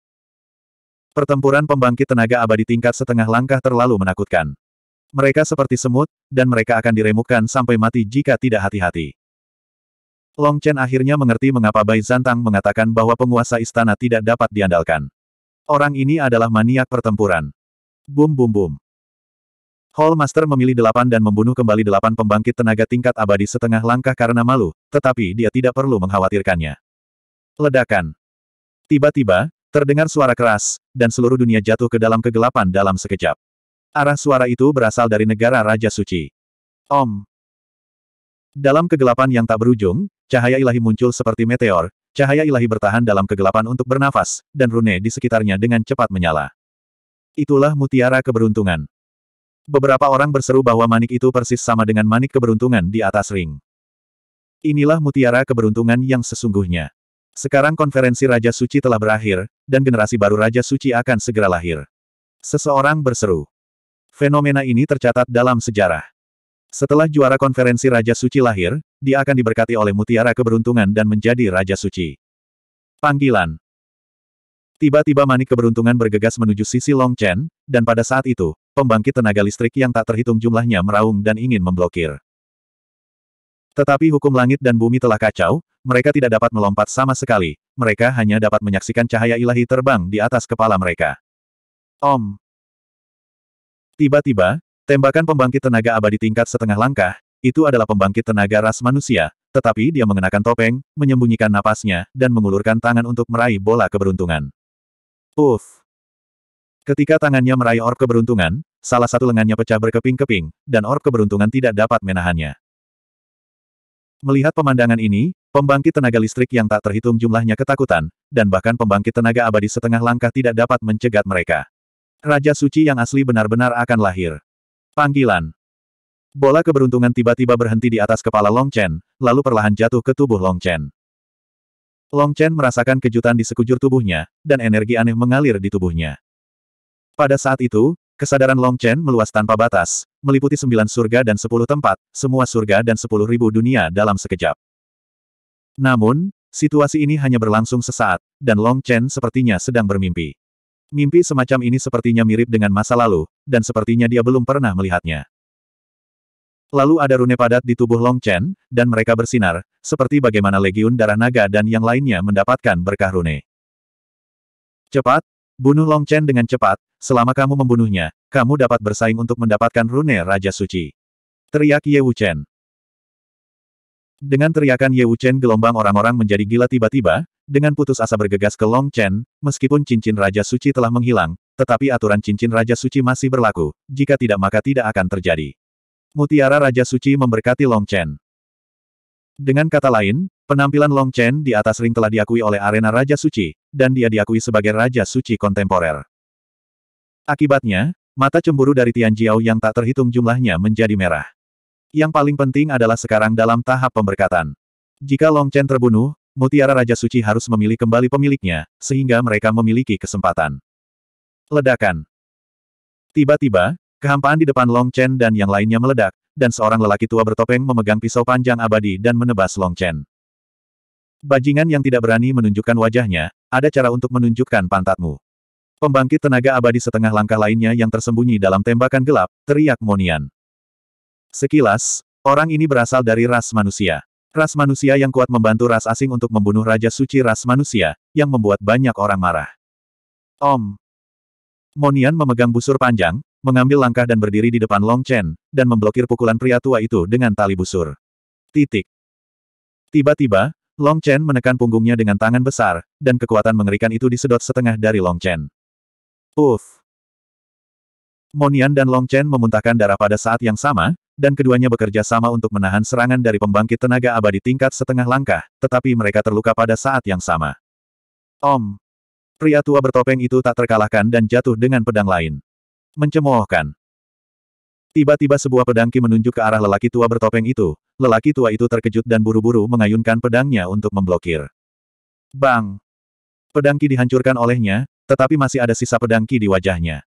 Pertempuran pembangkit tenaga abadi tingkat setengah langkah terlalu menakutkan. Mereka seperti semut, dan mereka akan diremukkan sampai mati jika tidak hati-hati. Long Chen akhirnya mengerti mengapa Bai Zantang mengatakan bahwa penguasa istana tidak dapat diandalkan. Orang ini adalah maniak pertempuran. Bum bum bum. Hallmaster memilih delapan dan membunuh kembali delapan pembangkit tenaga tingkat abadi setengah langkah karena malu, tetapi dia tidak perlu mengkhawatirkannya. Ledakan. Tiba-tiba, terdengar suara keras, dan seluruh dunia jatuh ke dalam kegelapan dalam sekejap. Arah suara itu berasal dari negara Raja Suci. Om. Dalam kegelapan yang tak berujung, cahaya ilahi muncul seperti meteor, cahaya ilahi bertahan dalam kegelapan untuk bernafas, dan rune di sekitarnya dengan cepat menyala. Itulah mutiara keberuntungan. Beberapa orang berseru bahwa manik itu persis sama dengan manik keberuntungan di atas ring. Inilah mutiara keberuntungan yang sesungguhnya. Sekarang konferensi Raja Suci telah berakhir, dan generasi baru Raja Suci akan segera lahir. Seseorang berseru. Fenomena ini tercatat dalam sejarah. Setelah juara konferensi Raja Suci lahir, dia akan diberkati oleh mutiara keberuntungan dan menjadi Raja Suci. Panggilan. Tiba-tiba manik keberuntungan bergegas menuju sisi Long Chen, dan pada saat itu, pembangkit tenaga listrik yang tak terhitung jumlahnya meraung dan ingin memblokir. Tetapi hukum langit dan bumi telah kacau, mereka tidak dapat melompat sama sekali, mereka hanya dapat menyaksikan cahaya ilahi terbang di atas kepala mereka. Om. Tiba-tiba, tembakan pembangkit tenaga abadi tingkat setengah langkah, itu adalah pembangkit tenaga ras manusia, tetapi dia mengenakan topeng, menyembunyikan napasnya, dan mengulurkan tangan untuk meraih bola keberuntungan. Uff! Ketika tangannya meraih orb keberuntungan, salah satu lengannya pecah berkeping-keping, dan orb keberuntungan tidak dapat menahannya. Melihat pemandangan ini, pembangkit tenaga listrik yang tak terhitung jumlahnya ketakutan, dan bahkan pembangkit tenaga abadi setengah langkah tidak dapat mencegat mereka. Raja suci yang asli benar-benar akan lahir. Panggilan. Bola keberuntungan tiba-tiba berhenti di atas kepala Long Chen, lalu perlahan jatuh ke tubuh Long Chen. Long Chen merasakan kejutan di sekujur tubuhnya, dan energi aneh mengalir di tubuhnya. Pada saat itu, kesadaran Long Chen meluas tanpa batas, meliputi sembilan surga dan sepuluh tempat, semua surga dan sepuluh ribu dunia dalam sekejap. Namun, situasi ini hanya berlangsung sesaat, dan Long Chen sepertinya sedang bermimpi. Mimpi semacam ini sepertinya mirip dengan masa lalu, dan sepertinya dia belum pernah melihatnya. Lalu ada rune padat di tubuh Long Chen, dan mereka bersinar, seperti bagaimana legiun darah naga dan yang lainnya mendapatkan berkah rune. Cepat, Bunuh Long Chen dengan cepat, selama kamu membunuhnya, kamu dapat bersaing untuk mendapatkan rune Raja Suci. Teriak Ye Wuchen. Dengan teriakan Ye Wuchen, gelombang orang-orang menjadi gila tiba-tiba, dengan putus asa bergegas ke Long Chen, meskipun cincin Raja Suci telah menghilang, tetapi aturan cincin Raja Suci masih berlaku, jika tidak maka tidak akan terjadi. Mutiara Raja Suci memberkati Long Chen. Dengan kata lain, penampilan Long Chen di atas ring telah diakui oleh arena Raja Suci, dan dia diakui sebagai Raja Suci kontemporer. Akibatnya, mata cemburu dari Tian Jiao yang tak terhitung jumlahnya menjadi merah. Yang paling penting adalah sekarang dalam tahap pemberkatan. Jika Long Chen terbunuh, Mutiara Raja Suci harus memilih kembali pemiliknya, sehingga mereka memiliki kesempatan. Ledakan Tiba-tiba, kehampaan di depan Long Chen dan yang lainnya meledak, dan seorang lelaki tua bertopeng memegang pisau panjang abadi dan menebas Long Chen. Bajingan yang tidak berani menunjukkan wajahnya, ada cara untuk menunjukkan pantatmu. Pembangkit tenaga abadi setengah langkah lainnya yang tersembunyi dalam tembakan gelap, teriak Monian. Sekilas, orang ini berasal dari ras manusia. Ras manusia yang kuat membantu ras asing untuk membunuh Raja Suci ras manusia, yang membuat banyak orang marah. Om. Monian memegang busur panjang, mengambil langkah dan berdiri di depan Long Chen, dan memblokir pukulan pria tua itu dengan tali busur. Titik. Tiba-tiba, Long Chen menekan punggungnya dengan tangan besar, dan kekuatan mengerikan itu disedot setengah dari Long Chen. Uff! Monian dan Long Chen memuntahkan darah pada saat yang sama, dan keduanya bekerja sama untuk menahan serangan dari pembangkit tenaga abadi tingkat setengah langkah, tetapi mereka terluka pada saat yang sama. Om! Pria tua bertopeng itu tak terkalahkan dan jatuh dengan pedang lain. Mencemoohkan. Tiba-tiba sebuah pedangki menunjuk ke arah lelaki tua bertopeng itu. Lelaki tua itu terkejut dan buru-buru mengayunkan pedangnya untuk memblokir. Bang! Pedangki dihancurkan olehnya, tetapi masih ada sisa pedangki di wajahnya.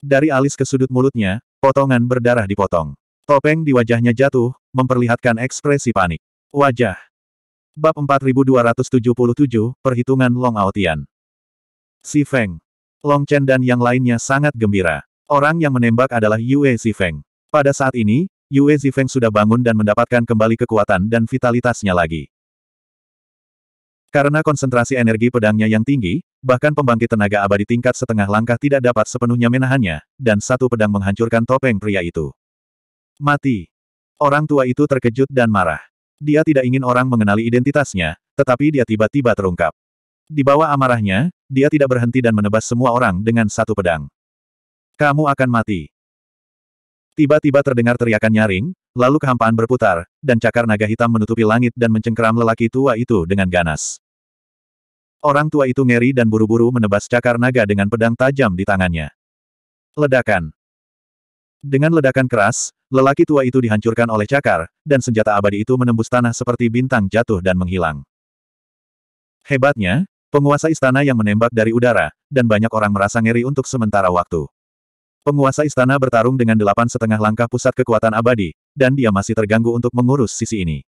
Dari alis ke sudut mulutnya, potongan berdarah dipotong. Topeng di wajahnya jatuh, memperlihatkan ekspresi panik. Wajah. Bab 4277, Perhitungan Long Aotian. Si Feng. Long Chen dan yang lainnya sangat gembira. Orang yang menembak adalah Yue Zifeng. Pada saat ini, Yue Zifeng sudah bangun dan mendapatkan kembali kekuatan dan vitalitasnya lagi. Karena konsentrasi energi pedangnya yang tinggi, bahkan pembangkit tenaga abadi tingkat setengah langkah tidak dapat sepenuhnya menahannya, dan satu pedang menghancurkan topeng pria itu. Mati. Orang tua itu terkejut dan marah. Dia tidak ingin orang mengenali identitasnya, tetapi dia tiba-tiba terungkap. Di bawah amarahnya, dia tidak berhenti dan menebas semua orang dengan satu pedang. Kamu akan mati. Tiba-tiba terdengar teriakan nyaring, lalu kehampaan berputar, dan cakar naga hitam menutupi langit dan mencengkeram lelaki tua itu dengan ganas. Orang tua itu ngeri dan buru-buru menebas cakar naga dengan pedang tajam di tangannya. Ledakan. Dengan ledakan keras, lelaki tua itu dihancurkan oleh cakar, dan senjata abadi itu menembus tanah seperti bintang jatuh dan menghilang. Hebatnya, penguasa istana yang menembak dari udara, dan banyak orang merasa ngeri untuk sementara waktu. Penguasa istana bertarung dengan delapan setengah langkah pusat kekuatan abadi, dan dia masih terganggu untuk mengurus sisi ini.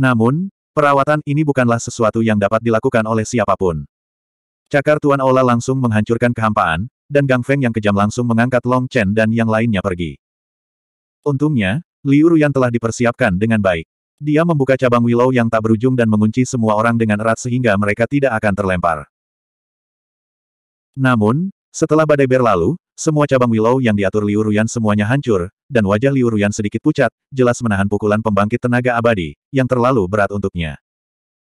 Namun, perawatan ini bukanlah sesuatu yang dapat dilakukan oleh siapapun. Cakar Tuan Ola langsung menghancurkan kehampaan, dan Gang Feng yang kejam langsung mengangkat Long Chen dan yang lainnya pergi. Untungnya, Liu Ruyan telah dipersiapkan dengan baik. Dia membuka cabang Willow yang tak berujung dan mengunci semua orang dengan erat sehingga mereka tidak akan terlempar. Namun, setelah badai berlalu, semua cabang Willow yang diatur Liu Ruyan semuanya hancur, dan wajah Liu Ruyan sedikit pucat, jelas menahan pukulan pembangkit tenaga abadi, yang terlalu berat untuknya.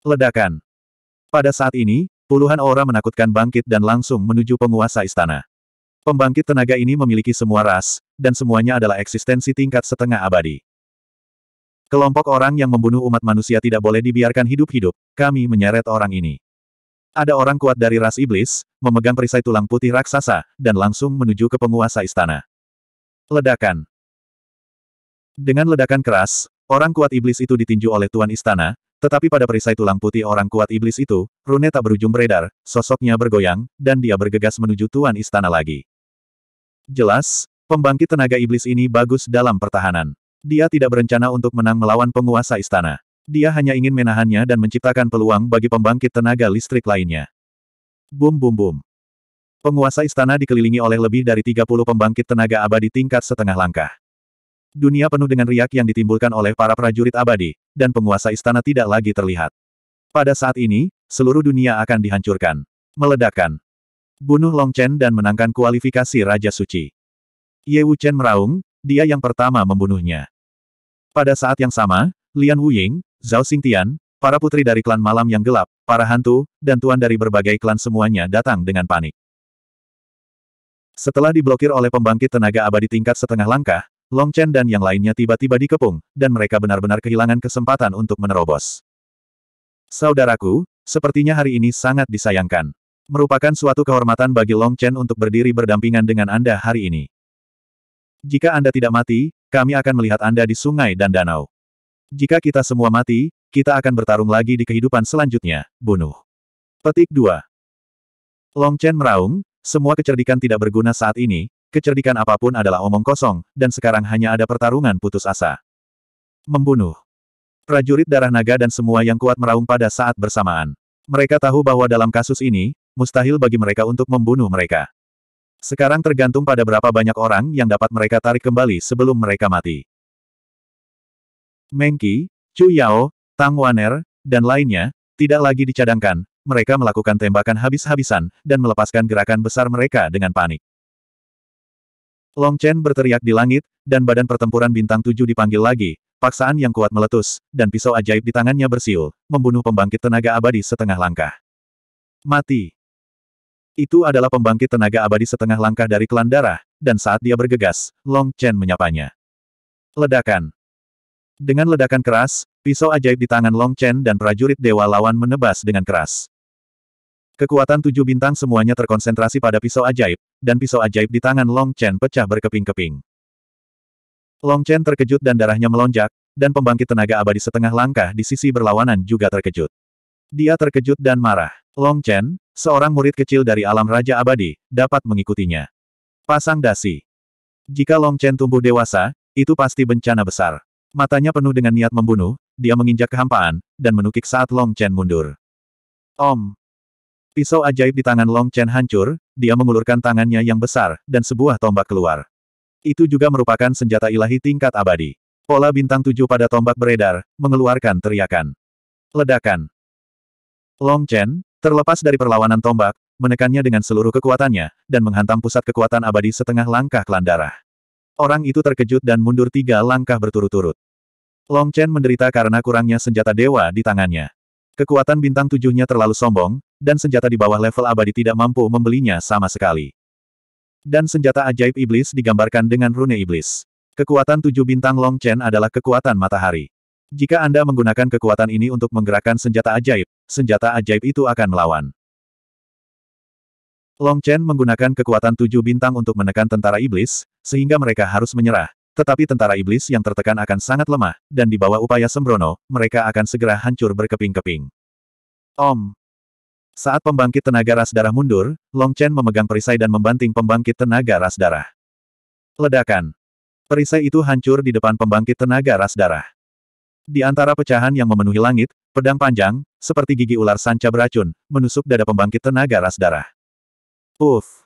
Ledakan. Pada saat ini, puluhan orang menakutkan bangkit dan langsung menuju penguasa istana. Pembangkit tenaga ini memiliki semua ras, dan semuanya adalah eksistensi tingkat setengah abadi. Kelompok orang yang membunuh umat manusia tidak boleh dibiarkan hidup-hidup, kami menyeret orang ini. Ada orang kuat dari ras iblis, memegang perisai tulang putih raksasa, dan langsung menuju ke penguasa istana. Ledakan Dengan ledakan keras, orang kuat iblis itu ditinju oleh tuan istana, tetapi pada perisai tulang putih orang kuat iblis itu, rune tak berujung beredar, sosoknya bergoyang, dan dia bergegas menuju tuan istana lagi. Jelas, pembangkit tenaga iblis ini bagus dalam pertahanan. Dia tidak berencana untuk menang melawan penguasa istana. Dia hanya ingin menahannya dan menciptakan peluang bagi pembangkit tenaga listrik lainnya. Bum bum bum. Penguasa istana dikelilingi oleh lebih dari 30 pembangkit tenaga abadi tingkat setengah langkah. Dunia penuh dengan riak yang ditimbulkan oleh para prajurit abadi, dan penguasa istana tidak lagi terlihat. Pada saat ini, seluruh dunia akan dihancurkan. Meledakan. Bunuh Long Chen dan menangkan kualifikasi Raja Suci. Ye Wu Chen meraung, dia yang pertama membunuhnya. Pada saat yang sama, Lian Wuying, Zhao Xingtian, para putri dari klan malam yang gelap, para hantu, dan tuan dari berbagai klan semuanya datang dengan panik. Setelah diblokir oleh pembangkit tenaga abadi tingkat setengah langkah, Long Chen dan yang lainnya tiba-tiba dikepung, dan mereka benar-benar kehilangan kesempatan untuk menerobos. Saudaraku, sepertinya hari ini sangat disayangkan. Merupakan suatu kehormatan bagi Long Chen untuk berdiri berdampingan dengan Anda hari ini. Jika Anda tidak mati, kami akan melihat Anda di sungai dan danau. Jika kita semua mati, kita akan bertarung lagi di kehidupan selanjutnya, bunuh. Petik 2. Long Chen meraung, semua kecerdikan tidak berguna saat ini, kecerdikan apapun adalah omong kosong, dan sekarang hanya ada pertarungan putus asa. Membunuh. Prajurit darah naga dan semua yang kuat meraung pada saat bersamaan. Mereka tahu bahwa dalam kasus ini, mustahil bagi mereka untuk membunuh mereka. Sekarang tergantung pada berapa banyak orang yang dapat mereka tarik kembali sebelum mereka mati. Mengki, Chu Yao, Tang Waner, dan lainnya, tidak lagi dicadangkan, mereka melakukan tembakan habis-habisan, dan melepaskan gerakan besar mereka dengan panik. Long Chen berteriak di langit, dan badan pertempuran bintang tujuh dipanggil lagi, paksaan yang kuat meletus, dan pisau ajaib di tangannya bersiul, membunuh pembangkit tenaga abadi setengah langkah. Mati. Itu adalah pembangkit tenaga abadi setengah langkah dari klan darah, dan saat dia bergegas, Long Chen menyapanya. Ledakan. Dengan ledakan keras, pisau ajaib di tangan Long Chen dan prajurit dewa lawan menebas dengan keras. Kekuatan tujuh bintang semuanya terkonsentrasi pada pisau ajaib, dan pisau ajaib di tangan Long Chen pecah berkeping-keping. Long Chen terkejut dan darahnya melonjak, dan pembangkit tenaga abadi setengah langkah di sisi berlawanan juga terkejut. Dia terkejut dan marah. Long Chen, seorang murid kecil dari alam Raja Abadi, dapat mengikutinya. Pasang dasi. Jika Long Chen tumbuh dewasa, itu pasti bencana besar. Matanya penuh dengan niat membunuh, dia menginjak kehampaan, dan menukik saat Long Chen mundur. Om! Pisau ajaib di tangan Long Chen hancur, dia mengulurkan tangannya yang besar, dan sebuah tombak keluar. Itu juga merupakan senjata ilahi tingkat abadi. Pola bintang tujuh pada tombak beredar, mengeluarkan teriakan. Ledakan. Long Chen, terlepas dari perlawanan tombak, menekannya dengan seluruh kekuatannya, dan menghantam pusat kekuatan abadi setengah langkah kelan Orang itu terkejut dan mundur tiga langkah berturut-turut. Long Chen menderita karena kurangnya senjata dewa di tangannya. Kekuatan bintang tujuhnya terlalu sombong, dan senjata di bawah level abadi tidak mampu membelinya sama sekali. Dan senjata ajaib iblis digambarkan dengan rune iblis. Kekuatan tujuh bintang Long Chen adalah kekuatan matahari. Jika Anda menggunakan kekuatan ini untuk menggerakkan senjata ajaib, senjata ajaib itu akan melawan. Long Chen menggunakan kekuatan tujuh bintang untuk menekan tentara iblis, sehingga mereka harus menyerah, tetapi tentara iblis yang tertekan akan sangat lemah, dan di bawah upaya sembrono, mereka akan segera hancur berkeping-keping. Om. Saat pembangkit tenaga ras darah mundur, Long Chen memegang perisai dan membanting pembangkit tenaga ras darah. Ledakan. Perisai itu hancur di depan pembangkit tenaga ras darah. Di antara pecahan yang memenuhi langit, pedang panjang, seperti gigi ular sanca beracun, menusuk dada pembangkit tenaga ras darah. Uff.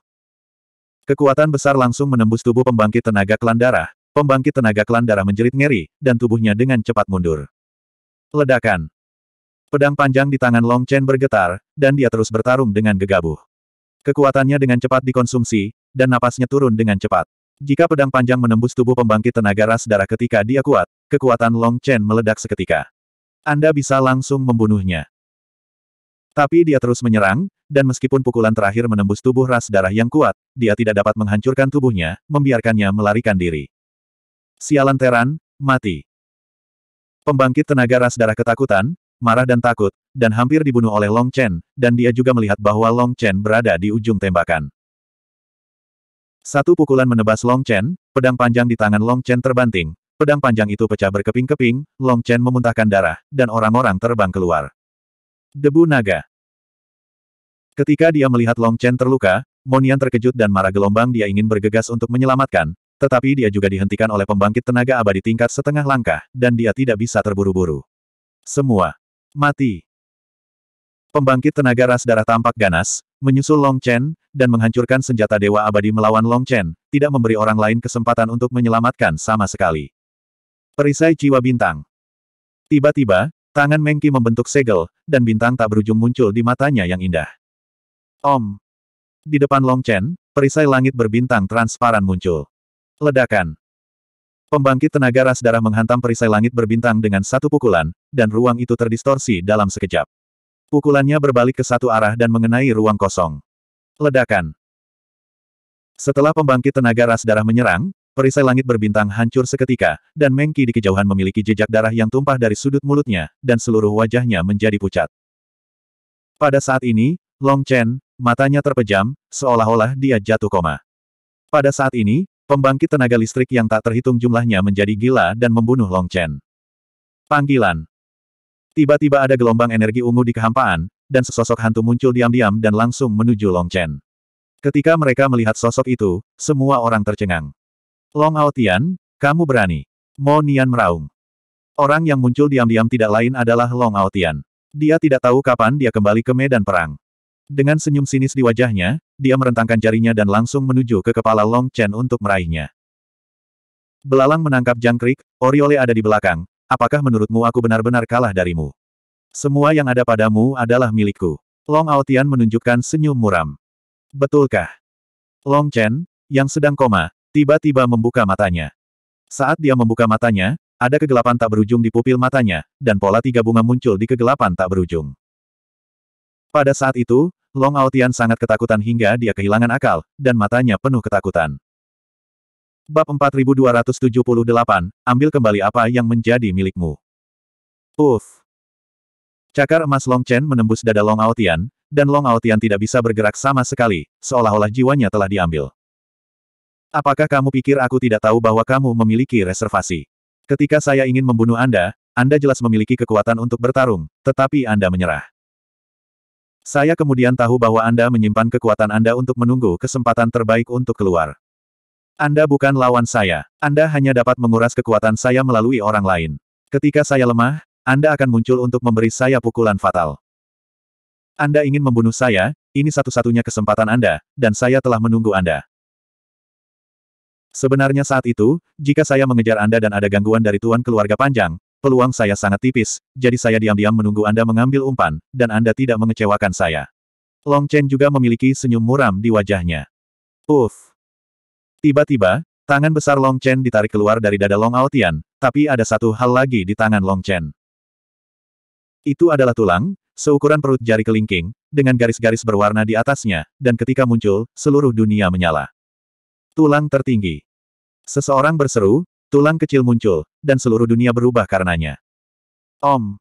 Kekuatan besar langsung menembus tubuh pembangkit tenaga klan darah, Pembangkit tenaga klan darah menjerit ngeri, dan tubuhnya dengan cepat mundur. Ledakan. Pedang panjang di tangan Long Chen bergetar, dan dia terus bertarung dengan gegabah. Kekuatannya dengan cepat dikonsumsi, dan napasnya turun dengan cepat. Jika pedang panjang menembus tubuh pembangkit tenaga ras darah ketika dia kuat, kekuatan Long Chen meledak seketika. Anda bisa langsung membunuhnya. Tapi dia terus menyerang, dan meskipun pukulan terakhir menembus tubuh ras darah yang kuat, dia tidak dapat menghancurkan tubuhnya, membiarkannya melarikan diri. Sialan Teran, mati. Pembangkit tenaga ras darah ketakutan, marah dan takut, dan hampir dibunuh oleh Long Chen, dan dia juga melihat bahwa Long Chen berada di ujung tembakan. Satu pukulan menebas Long Chen, pedang panjang di tangan Long Chen terbanting, pedang panjang itu pecah berkeping-keping, Long Chen memuntahkan darah, dan orang-orang terbang keluar. Debu naga. Ketika dia melihat Long Chen terluka, Monian terkejut dan marah gelombang dia ingin bergegas untuk menyelamatkan, tetapi dia juga dihentikan oleh pembangkit tenaga abadi tingkat setengah langkah, dan dia tidak bisa terburu-buru. Semua. Mati. Pembangkit tenaga ras darah tampak ganas, menyusul Long Chen, dan menghancurkan senjata Dewa Abadi melawan Long Chen, tidak memberi orang lain kesempatan untuk menyelamatkan sama sekali. Perisai jiwa bintang. Tiba-tiba, tangan Mengki membentuk segel, dan bintang tak berujung muncul di matanya yang indah. Om. Di depan Long Chen, perisai langit berbintang transparan muncul. Ledakan. Pembangkit tenaga ras darah menghantam perisai langit berbintang dengan satu pukulan, dan ruang itu terdistorsi dalam sekejap. Pukulannya berbalik ke satu arah dan mengenai ruang kosong. Ledakan. Setelah pembangkit tenaga ras darah menyerang, perisai langit berbintang hancur seketika, dan Mengki di kejauhan memiliki jejak darah yang tumpah dari sudut mulutnya, dan seluruh wajahnya menjadi pucat. Pada saat ini, Long Chen, matanya terpejam, seolah-olah dia jatuh koma. Pada saat ini, Pembangkit tenaga listrik yang tak terhitung jumlahnya menjadi gila dan membunuh Long Chen. Panggilan. Tiba-tiba ada gelombang energi ungu di kehampaan, dan sesosok hantu muncul diam-diam dan langsung menuju Long Chen. Ketika mereka melihat sosok itu, semua orang tercengang. Long Aotian, kamu berani. Mo Nian meraung. Orang yang muncul diam-diam tidak lain adalah Long Aotian. Dia tidak tahu kapan dia kembali ke medan perang. Dengan senyum sinis di wajahnya, dia merentangkan jarinya dan langsung menuju ke kepala Long Chen untuk meraihnya. Belalang menangkap jangkrik, Oriole ada di belakang, apakah menurutmu aku benar-benar kalah darimu? Semua yang ada padamu adalah milikku. Long Aotian menunjukkan senyum muram. Betulkah? Long Chen, yang sedang koma, tiba-tiba membuka matanya. Saat dia membuka matanya, ada kegelapan tak berujung di pupil matanya, dan pola tiga bunga muncul di kegelapan tak berujung. Pada saat itu, Long Aotian sangat ketakutan hingga dia kehilangan akal, dan matanya penuh ketakutan. Bab 4278, ambil kembali apa yang menjadi milikmu. Uff. Cakar emas Long Chen menembus dada Long Aotian, dan Long Aotian tidak bisa bergerak sama sekali, seolah-olah jiwanya telah diambil. Apakah kamu pikir aku tidak tahu bahwa kamu memiliki reservasi? Ketika saya ingin membunuh Anda, Anda jelas memiliki kekuatan untuk bertarung, tetapi Anda menyerah. Saya kemudian tahu bahwa Anda menyimpan kekuatan Anda untuk menunggu kesempatan terbaik untuk keluar. Anda bukan lawan saya. Anda hanya dapat menguras kekuatan saya melalui orang lain. Ketika saya lemah, Anda akan muncul untuk memberi saya pukulan fatal. Anda ingin membunuh saya, ini satu-satunya kesempatan Anda, dan saya telah menunggu Anda. Sebenarnya saat itu, jika saya mengejar Anda dan ada gangguan dari tuan keluarga panjang, Peluang saya sangat tipis, jadi saya diam-diam menunggu Anda mengambil umpan, dan Anda tidak mengecewakan saya. Long Chen juga memiliki senyum muram di wajahnya. Uff. Tiba-tiba, tangan besar Long Chen ditarik keluar dari dada Long Aotian, tapi ada satu hal lagi di tangan Long Chen. Itu adalah tulang, seukuran perut jari kelingking, dengan garis-garis berwarna di atasnya, dan ketika muncul, seluruh dunia menyala. Tulang tertinggi. Seseorang berseru, Tulang kecil muncul, dan seluruh dunia berubah karenanya. Om.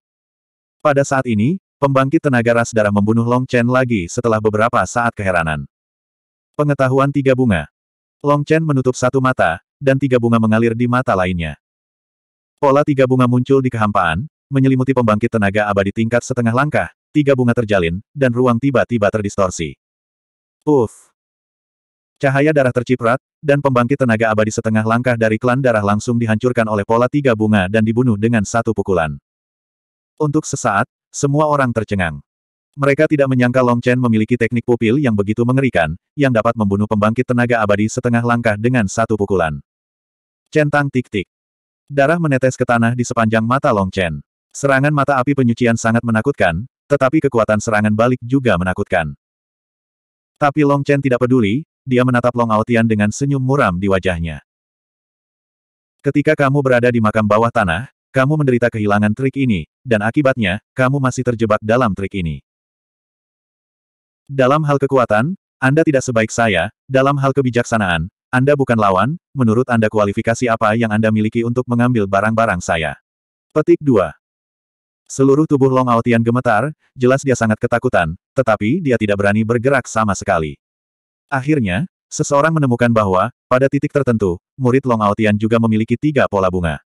Pada saat ini, pembangkit tenaga ras darah membunuh Long Chen lagi setelah beberapa saat keheranan. Pengetahuan tiga bunga. Long Chen menutup satu mata, dan tiga bunga mengalir di mata lainnya. Pola tiga bunga muncul di kehampaan, menyelimuti pembangkit tenaga abadi tingkat setengah langkah, tiga bunga terjalin, dan ruang tiba-tiba terdistorsi. Uff! Cahaya darah terciprat, dan pembangkit tenaga abadi setengah langkah dari klan darah langsung dihancurkan oleh pola tiga bunga dan dibunuh dengan satu pukulan. Untuk sesaat, semua orang tercengang. Mereka tidak menyangka Long Chen memiliki teknik pupil yang begitu mengerikan, yang dapat membunuh pembangkit tenaga abadi setengah langkah dengan satu pukulan. Centang tik-tik. Darah menetes ke tanah di sepanjang mata Long Chen. Serangan mata api penyucian sangat menakutkan, tetapi kekuatan serangan balik juga menakutkan. Tapi Long Chen tidak peduli, dia menatap Long Aotian dengan senyum muram di wajahnya. Ketika kamu berada di makam bawah tanah, kamu menderita kehilangan trik ini, dan akibatnya, kamu masih terjebak dalam trik ini. Dalam hal kekuatan, Anda tidak sebaik saya, dalam hal kebijaksanaan, Anda bukan lawan, menurut Anda kualifikasi apa yang Anda miliki untuk mengambil barang-barang saya. Petik 2. Seluruh tubuh Long Aotian gemetar, jelas dia sangat ketakutan, tetapi dia tidak berani bergerak sama sekali. Akhirnya, seseorang menemukan bahwa, pada titik tertentu, murid Long Aotian juga memiliki tiga pola bunga.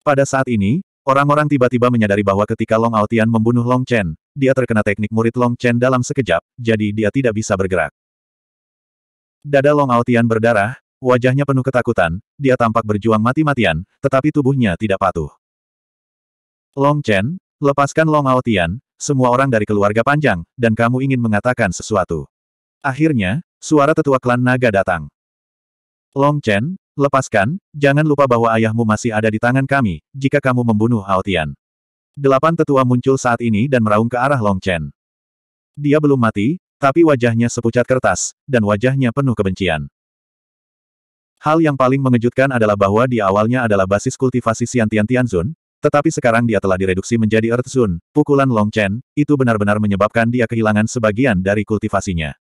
Pada saat ini, orang-orang tiba-tiba menyadari bahwa ketika Long Aotian membunuh Long Chen, dia terkena teknik murid Long Chen dalam sekejap, jadi dia tidak bisa bergerak. Dada Long Aotian berdarah, wajahnya penuh ketakutan, dia tampak berjuang mati-matian, tetapi tubuhnya tidak patuh. Long Chen, lepaskan Long Aotian, semua orang dari keluarga panjang, dan kamu ingin mengatakan sesuatu. Akhirnya, suara tetua klan naga datang. Long Chen, lepaskan, jangan lupa bahwa ayahmu masih ada di tangan kami, jika kamu membunuh Aotian. Delapan tetua muncul saat ini dan meraung ke arah Long Chen. Dia belum mati, tapi wajahnya sepucat kertas, dan wajahnya penuh kebencian. Hal yang paling mengejutkan adalah bahwa di awalnya adalah basis kultivasi Tian Tianzun, tetapi sekarang dia telah direduksi menjadi Earth Zone, pukulan Long Chen, itu benar-benar menyebabkan dia kehilangan sebagian dari kultivasinya.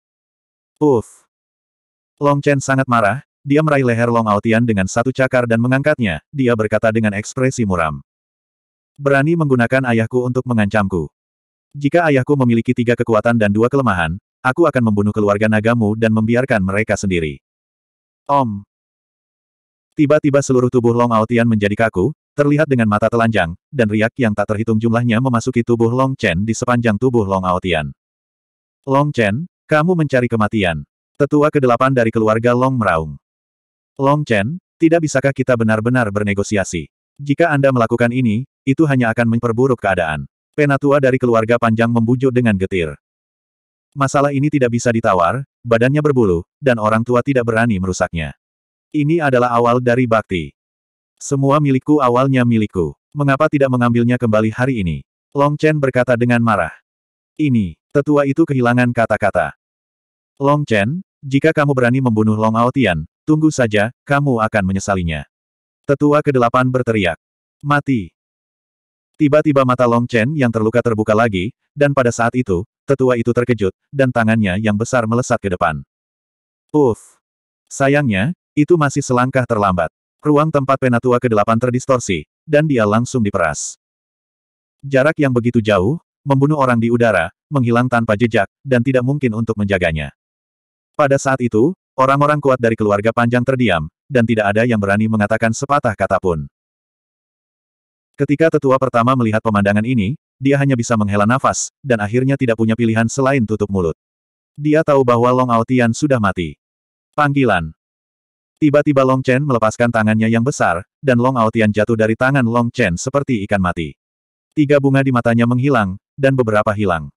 Uff! Long Chen sangat marah, dia meraih leher Long Aotian dengan satu cakar dan mengangkatnya, dia berkata dengan ekspresi muram. Berani menggunakan ayahku untuk mengancamku. Jika ayahku memiliki tiga kekuatan dan dua kelemahan, aku akan membunuh keluarga nagamu dan membiarkan mereka sendiri. Om. Tiba-tiba seluruh tubuh Long Aotian menjadi kaku, terlihat dengan mata telanjang, dan riak yang tak terhitung jumlahnya memasuki tubuh Long Chen di sepanjang tubuh Long Aotian. Long Chen, kamu mencari kematian. Tetua kedelapan dari keluarga Long meraung. Long Chen, tidak bisakah kita benar-benar bernegosiasi? Jika Anda melakukan ini, itu hanya akan memperburuk keadaan. Penatua dari keluarga panjang membujuk dengan getir. Masalah ini tidak bisa ditawar, badannya berbulu, dan orang tua tidak berani merusaknya. Ini adalah awal dari bakti. Semua milikku awalnya milikku. Mengapa tidak mengambilnya kembali hari ini? Long Chen berkata dengan marah. Ini, Tetua itu kehilangan kata-kata. Long Chen, jika kamu berani membunuh Long Aotian, tunggu saja, kamu akan menyesalinya. Tetua kedelapan berteriak. Mati. Tiba-tiba mata Long Chen yang terluka terbuka lagi, dan pada saat itu, tetua itu terkejut, dan tangannya yang besar melesat ke depan. Uff. Sayangnya, itu masih selangkah terlambat. Ruang tempat penatua kedelapan terdistorsi, dan dia langsung diperas. Jarak yang begitu jauh, membunuh orang di udara, menghilang tanpa jejak, dan tidak mungkin untuk menjaganya. Pada saat itu, orang-orang kuat dari keluarga panjang terdiam, dan tidak ada yang berani mengatakan sepatah kata pun. Ketika tetua pertama melihat pemandangan ini, dia hanya bisa menghela nafas, dan akhirnya tidak punya pilihan selain tutup mulut. Dia tahu bahwa Long Aotian sudah mati. Panggilan. Tiba-tiba Long Chen melepaskan tangannya yang besar, dan Long Aotian jatuh dari tangan Long Chen seperti ikan mati. Tiga bunga di matanya menghilang, dan beberapa hilang.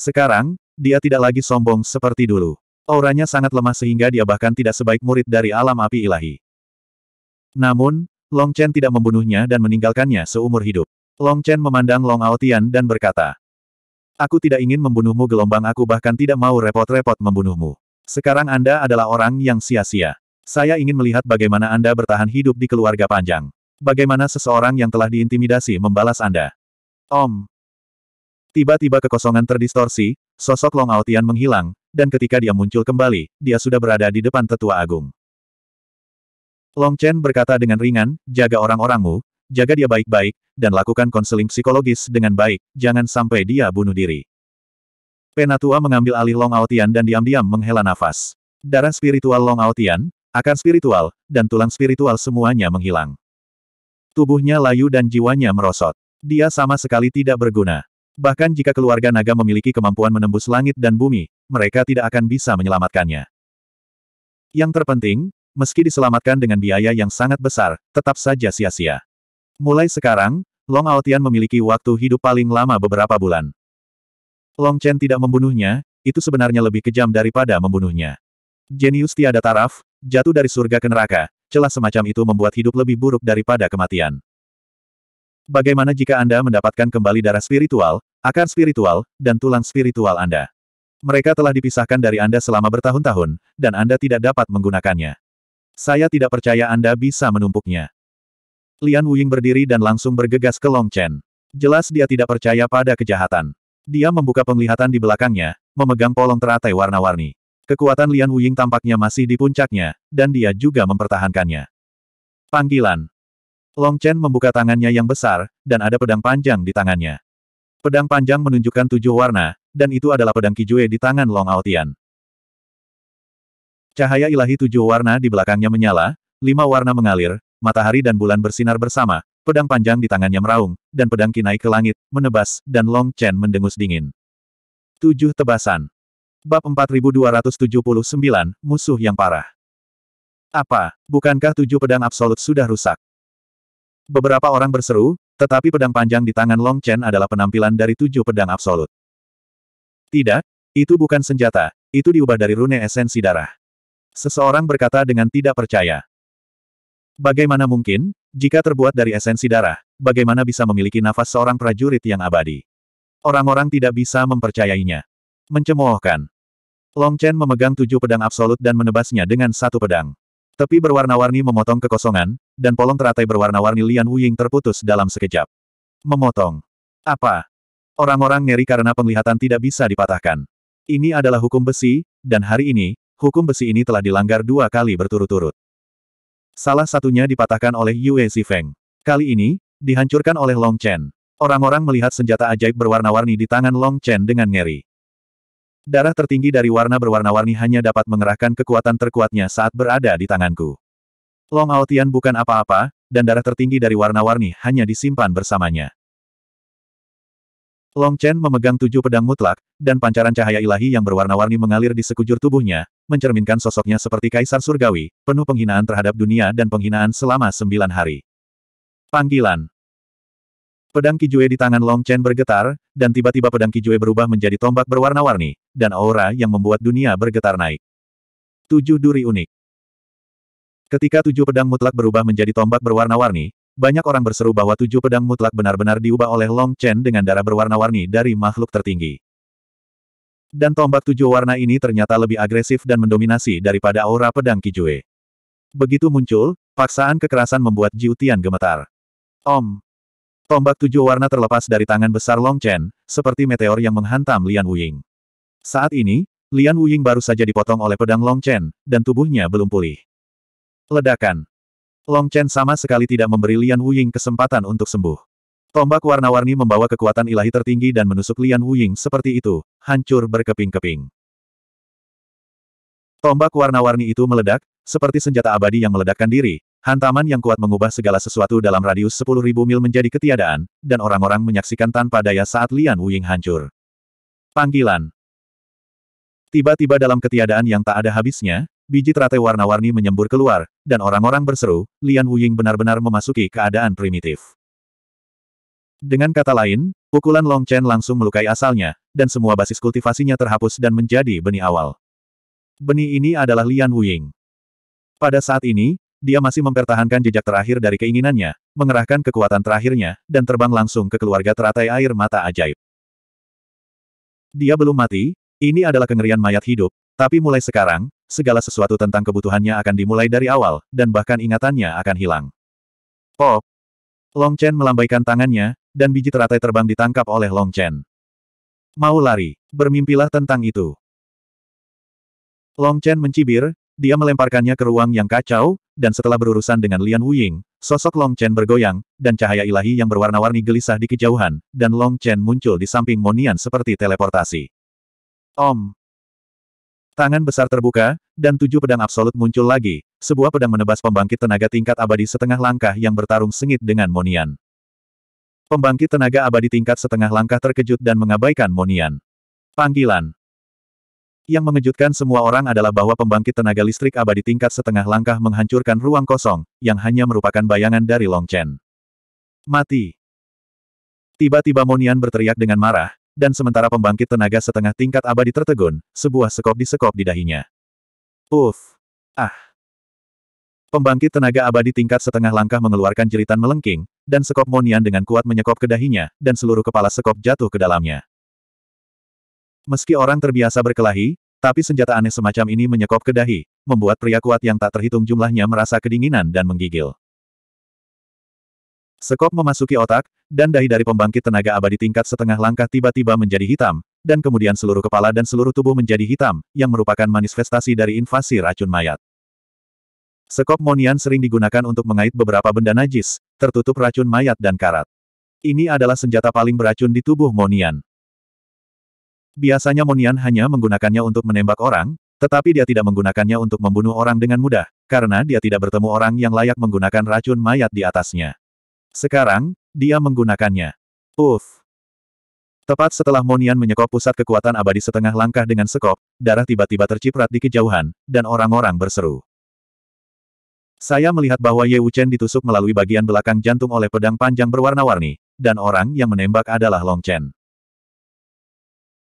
Sekarang, dia tidak lagi sombong seperti dulu. Auranya sangat lemah sehingga dia bahkan tidak sebaik murid dari alam api ilahi. Namun, Long Chen tidak membunuhnya dan meninggalkannya seumur hidup. Long Chen memandang Long Aotian dan berkata, Aku tidak ingin membunuhmu gelombang aku bahkan tidak mau repot-repot membunuhmu. Sekarang Anda adalah orang yang sia-sia. Saya ingin melihat bagaimana Anda bertahan hidup di keluarga panjang. Bagaimana seseorang yang telah diintimidasi membalas Anda. Om, Tiba-tiba kekosongan terdistorsi, sosok Long Aotian menghilang, dan ketika dia muncul kembali, dia sudah berada di depan tetua agung. Long Chen berkata dengan ringan, jaga orang-orangmu, jaga dia baik-baik, dan lakukan konseling psikologis dengan baik, jangan sampai dia bunuh diri. Penatua mengambil alih Long Aotian dan diam-diam menghela nafas. Darah spiritual Long Aotian, akar spiritual, dan tulang spiritual semuanya menghilang. Tubuhnya layu dan jiwanya merosot. Dia sama sekali tidak berguna. Bahkan jika keluarga naga memiliki kemampuan menembus langit dan bumi, mereka tidak akan bisa menyelamatkannya. Yang terpenting, meski diselamatkan dengan biaya yang sangat besar, tetap saja sia-sia. Mulai sekarang, Long Aotian memiliki waktu hidup paling lama beberapa bulan. Long Chen tidak membunuhnya, itu sebenarnya lebih kejam daripada membunuhnya. Jenius tiada taraf, jatuh dari surga ke neraka, celah semacam itu membuat hidup lebih buruk daripada kematian. Bagaimana jika Anda mendapatkan kembali darah spiritual, akar spiritual, dan tulang spiritual Anda? Mereka telah dipisahkan dari Anda selama bertahun-tahun, dan Anda tidak dapat menggunakannya. Saya tidak percaya Anda bisa menumpuknya. Lian Wuying berdiri dan langsung bergegas ke Long Chen. Jelas dia tidak percaya pada kejahatan. Dia membuka penglihatan di belakangnya, memegang polong teratai warna-warni. Kekuatan Lian Wuying tampaknya masih di puncaknya, dan dia juga mempertahankannya. Panggilan. Long Chen membuka tangannya yang besar, dan ada pedang panjang di tangannya. Pedang panjang menunjukkan tujuh warna, dan itu adalah pedang Kijue di tangan Long Aotian. Cahaya ilahi tujuh warna di belakangnya menyala, lima warna mengalir, matahari dan bulan bersinar bersama, pedang panjang di tangannya meraung, dan pedang kinai ke langit, menebas, dan Long Chen mendengus dingin. Tujuh tebasan. Bab 4279, Musuh yang parah. Apa, bukankah tujuh pedang absolut sudah rusak? Beberapa orang berseru, tetapi pedang panjang di tangan Long Chen adalah penampilan dari tujuh pedang absolut. Tidak, itu bukan senjata, itu diubah dari rune esensi darah. Seseorang berkata dengan tidak percaya. Bagaimana mungkin, jika terbuat dari esensi darah, bagaimana bisa memiliki nafas seorang prajurit yang abadi? Orang-orang tidak bisa mempercayainya. Mencemoohkan. Long Chen memegang tujuh pedang absolut dan menebasnya dengan satu pedang. Tepi berwarna-warni memotong kekosongan, dan polong teratai berwarna-warni Lian Wuying terputus dalam sekejap. Memotong. Apa? Orang-orang ngeri karena penglihatan tidak bisa dipatahkan. Ini adalah hukum besi, dan hari ini, hukum besi ini telah dilanggar dua kali berturut-turut. Salah satunya dipatahkan oleh Yue Zifeng. Kali ini, dihancurkan oleh Long Chen. Orang-orang melihat senjata ajaib berwarna-warni di tangan Long Chen dengan ngeri. Darah tertinggi dari warna berwarna-warni hanya dapat mengerahkan kekuatan terkuatnya saat berada di tanganku. Long Aotian bukan apa-apa, dan darah tertinggi dari warna-warni hanya disimpan bersamanya. Long Chen memegang tujuh pedang mutlak, dan pancaran cahaya ilahi yang berwarna-warni mengalir di sekujur tubuhnya, mencerminkan sosoknya seperti kaisar surgawi, penuh penghinaan terhadap dunia dan penghinaan selama sembilan hari. Panggilan Pedang Kijue di tangan Long Chen bergetar, dan tiba-tiba pedang Kijue berubah menjadi tombak berwarna-warni, dan aura yang membuat dunia bergetar naik. Tujuh duri unik. Ketika tujuh pedang mutlak berubah menjadi tombak berwarna-warni, banyak orang berseru bahwa tujuh pedang mutlak benar-benar diubah oleh Long Chen dengan darah berwarna-warni dari makhluk tertinggi. Dan tombak tujuh warna ini ternyata lebih agresif dan mendominasi daripada aura pedang Kijue. Begitu muncul, paksaan kekerasan membuat Jiu Tian gemetar. Om, Tombak tujuh warna terlepas dari tangan besar Long Chen, seperti meteor yang menghantam Lian Wuying. Saat ini, Lian Wuying baru saja dipotong oleh pedang Long Chen, dan tubuhnya belum pulih. Ledakan. Long Chen sama sekali tidak memberi Lian Wuying kesempatan untuk sembuh. Tombak warna-warni membawa kekuatan ilahi tertinggi dan menusuk Lian Wuying seperti itu, hancur berkeping-keping. Tombak warna-warni itu meledak, seperti senjata abadi yang meledakkan diri, Hantaman yang kuat mengubah segala sesuatu dalam radius 10.000 mil menjadi ketiadaan, dan orang-orang menyaksikan tanpa daya saat Lian Wuying hancur. Panggilan Tiba-tiba dalam ketiadaan yang tak ada habisnya, biji teratai warna-warni menyembur keluar, dan orang-orang berseru, Lian Wuying benar-benar memasuki keadaan primitif. Dengan kata lain, pukulan Long Chen langsung melukai asalnya, dan semua basis kultivasinya terhapus dan menjadi benih awal. Benih ini adalah Lian Wuying. Pada saat ini, dia masih mempertahankan jejak terakhir dari keinginannya, mengerahkan kekuatan terakhirnya, dan terbang langsung ke keluarga teratai air mata ajaib. Dia belum mati, ini adalah kengerian mayat hidup, tapi mulai sekarang, segala sesuatu tentang kebutuhannya akan dimulai dari awal, dan bahkan ingatannya akan hilang. Pop! Oh. Long Chen melambaikan tangannya, dan biji teratai terbang ditangkap oleh Long Chen. Mau lari, bermimpilah tentang itu. Long Chen mencibir, dia melemparkannya ke ruang yang kacau, dan setelah berurusan dengan Lian Wuying, sosok Long Chen bergoyang, dan cahaya ilahi yang berwarna-warni gelisah di kejauhan, dan Long Chen muncul di samping Monian seperti teleportasi. Om! Tangan besar terbuka, dan tujuh pedang absolut muncul lagi, sebuah pedang menebas pembangkit tenaga tingkat abadi setengah langkah yang bertarung sengit dengan Monian. Pembangkit tenaga abadi tingkat setengah langkah terkejut dan mengabaikan Monian. Panggilan. Yang mengejutkan semua orang adalah bahwa pembangkit tenaga listrik abadi tingkat setengah langkah menghancurkan ruang kosong, yang hanya merupakan bayangan dari Long Chen. Mati. Tiba-tiba Monian berteriak dengan marah, dan sementara pembangkit tenaga setengah tingkat abadi tertegun, sebuah sekop di sekop di dahinya. Uff. Ah. Pembangkit tenaga abadi tingkat setengah langkah mengeluarkan jeritan melengking, dan sekop Monian dengan kuat menyekop ke dahinya, dan seluruh kepala sekop jatuh ke dalamnya. Meski orang terbiasa berkelahi, tapi senjata aneh semacam ini menyekop ke dahi, membuat pria kuat yang tak terhitung jumlahnya merasa kedinginan dan menggigil. Sekop memasuki otak, dan dahi dari pembangkit tenaga abadi tingkat setengah langkah tiba-tiba menjadi hitam, dan kemudian seluruh kepala dan seluruh tubuh menjadi hitam, yang merupakan manifestasi dari invasi racun mayat. Sekop monian sering digunakan untuk mengait beberapa benda najis, tertutup racun mayat dan karat. Ini adalah senjata paling beracun di tubuh monian. Biasanya Monian hanya menggunakannya untuk menembak orang, tetapi dia tidak menggunakannya untuk membunuh orang dengan mudah, karena dia tidak bertemu orang yang layak menggunakan racun mayat di atasnya. Sekarang, dia menggunakannya. Uff. Tepat setelah Monian menyekop pusat kekuatan abadi setengah langkah dengan sekop, darah tiba-tiba terciprat di kejauhan, dan orang-orang berseru. Saya melihat bahwa Ye Wuchen ditusuk melalui bagian belakang jantung oleh pedang panjang berwarna-warni, dan orang yang menembak adalah Long Chen.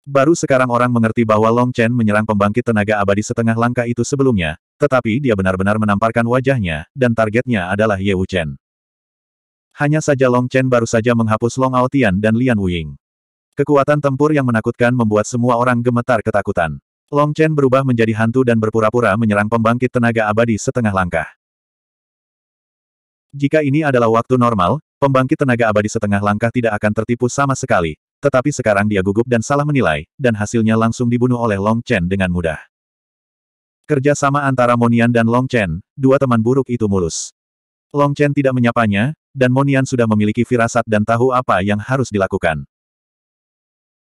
Baru sekarang orang mengerti bahwa Long Chen menyerang pembangkit tenaga abadi setengah langkah itu sebelumnya, tetapi dia benar-benar menamparkan wajahnya, dan targetnya adalah Ye Wu Chen. Hanya saja Long Chen baru saja menghapus Long Aotian dan Lian Wuying. Kekuatan tempur yang menakutkan membuat semua orang gemetar ketakutan. Long Chen berubah menjadi hantu dan berpura-pura menyerang pembangkit tenaga abadi setengah langkah. Jika ini adalah waktu normal, pembangkit tenaga abadi setengah langkah tidak akan tertipu sama sekali, tetapi sekarang dia gugup dan salah menilai, dan hasilnya langsung dibunuh oleh Long Chen dengan mudah. Kerja sama antara Monian dan Long Chen, dua teman buruk itu mulus. Long Chen tidak menyapanya, dan Monian sudah memiliki firasat dan tahu apa yang harus dilakukan.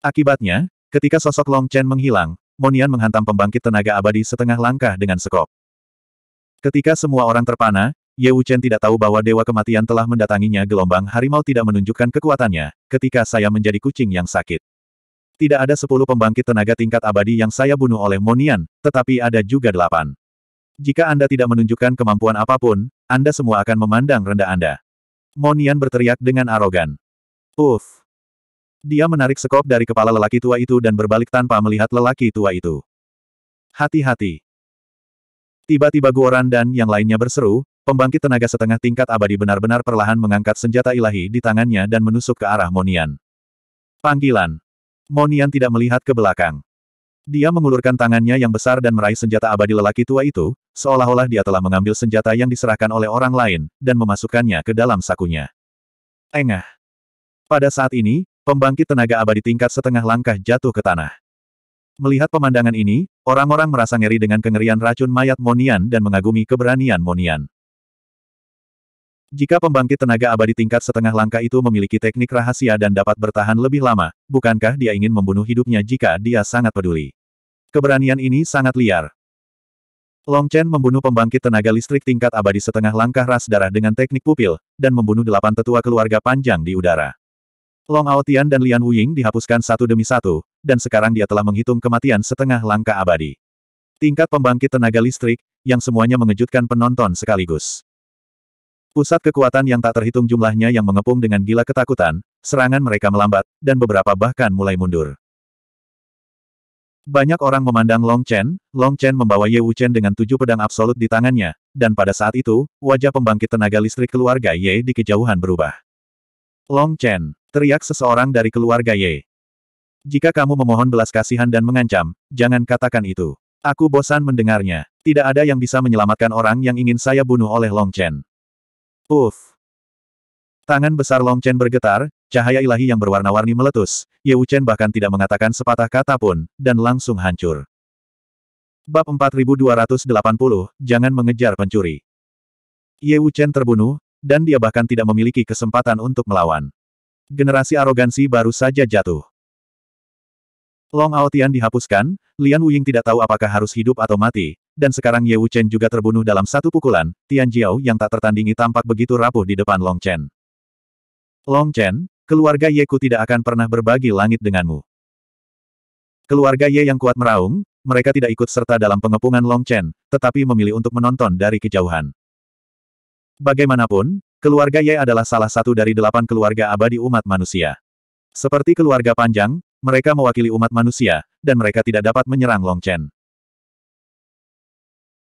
Akibatnya, ketika sosok Long Chen menghilang, Monian menghantam pembangkit tenaga abadi setengah langkah dengan sekop. Ketika semua orang terpana, Ye Wuchen tidak tahu bahwa Dewa Kematian telah mendatanginya gelombang harimau tidak menunjukkan kekuatannya, ketika saya menjadi kucing yang sakit. Tidak ada sepuluh pembangkit tenaga tingkat abadi yang saya bunuh oleh Monian, tetapi ada juga delapan. Jika Anda tidak menunjukkan kemampuan apapun, Anda semua akan memandang rendah Anda. Monian berteriak dengan arogan. Uff! Dia menarik sekop dari kepala lelaki tua itu dan berbalik tanpa melihat lelaki tua itu. Hati-hati! Tiba-tiba Guoran dan yang lainnya berseru, Pembangkit tenaga setengah tingkat abadi benar-benar perlahan mengangkat senjata ilahi di tangannya dan menusuk ke arah Monian. Panggilan. Monian tidak melihat ke belakang. Dia mengulurkan tangannya yang besar dan meraih senjata abadi lelaki tua itu, seolah-olah dia telah mengambil senjata yang diserahkan oleh orang lain, dan memasukkannya ke dalam sakunya. Engah. Pada saat ini, pembangkit tenaga abadi tingkat setengah langkah jatuh ke tanah. Melihat pemandangan ini, orang-orang merasa ngeri dengan kengerian racun mayat Monian dan mengagumi keberanian Monian. Jika pembangkit tenaga abadi tingkat setengah langkah itu memiliki teknik rahasia dan dapat bertahan lebih lama, bukankah dia ingin membunuh hidupnya jika dia sangat peduli? Keberanian ini sangat liar. Long Chen membunuh pembangkit tenaga listrik tingkat abadi setengah langkah ras darah dengan teknik pupil, dan membunuh delapan tetua keluarga panjang di udara. Long Aotian dan Lian Wuying dihapuskan satu demi satu, dan sekarang dia telah menghitung kematian setengah langkah abadi. Tingkat pembangkit tenaga listrik, yang semuanya mengejutkan penonton sekaligus. Pusat kekuatan yang tak terhitung jumlahnya yang mengepung dengan gila ketakutan, serangan mereka melambat, dan beberapa bahkan mulai mundur. Banyak orang memandang Long Chen, Long Chen membawa Ye Wu Chen dengan tujuh pedang absolut di tangannya, dan pada saat itu, wajah pembangkit tenaga listrik keluarga Ye di kejauhan berubah. Long Chen, teriak seseorang dari keluarga Ye. Jika kamu memohon belas kasihan dan mengancam, jangan katakan itu. Aku bosan mendengarnya. Tidak ada yang bisa menyelamatkan orang yang ingin saya bunuh oleh Long Chen. Uf! Tangan besar Long Chen bergetar, cahaya ilahi yang berwarna-warni meletus, Ye Chen bahkan tidak mengatakan sepatah kata pun, dan langsung hancur. Bab 4280, Jangan Mengejar Pencuri Ye Chen terbunuh, dan dia bahkan tidak memiliki kesempatan untuk melawan. Generasi arogansi baru saja jatuh. Long Aotian dihapuskan, Lian Wuying tidak tahu apakah harus hidup atau mati, dan sekarang Ye Wuchen juga terbunuh dalam satu pukulan, Tian Jiao yang tak tertandingi tampak begitu rapuh di depan Long Chen. Long Chen, keluarga Ye Ku tidak akan pernah berbagi langit denganmu. Keluarga Ye yang kuat meraung, mereka tidak ikut serta dalam pengepungan Long Chen, tetapi memilih untuk menonton dari kejauhan. Bagaimanapun, keluarga Ye adalah salah satu dari delapan keluarga abadi umat manusia. Seperti keluarga panjang, mereka mewakili umat manusia, dan mereka tidak dapat menyerang Long Chen.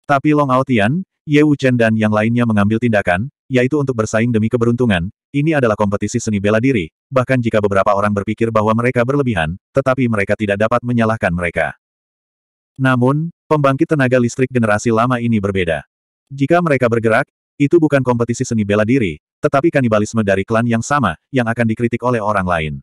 Tapi Long Aotian, Ye Wuchen dan yang lainnya mengambil tindakan, yaitu untuk bersaing demi keberuntungan, ini adalah kompetisi seni bela diri, bahkan jika beberapa orang berpikir bahwa mereka berlebihan, tetapi mereka tidak dapat menyalahkan mereka. Namun, pembangkit tenaga listrik generasi lama ini berbeda. Jika mereka bergerak, itu bukan kompetisi seni bela diri, tetapi kanibalisme dari klan yang sama, yang akan dikritik oleh orang lain.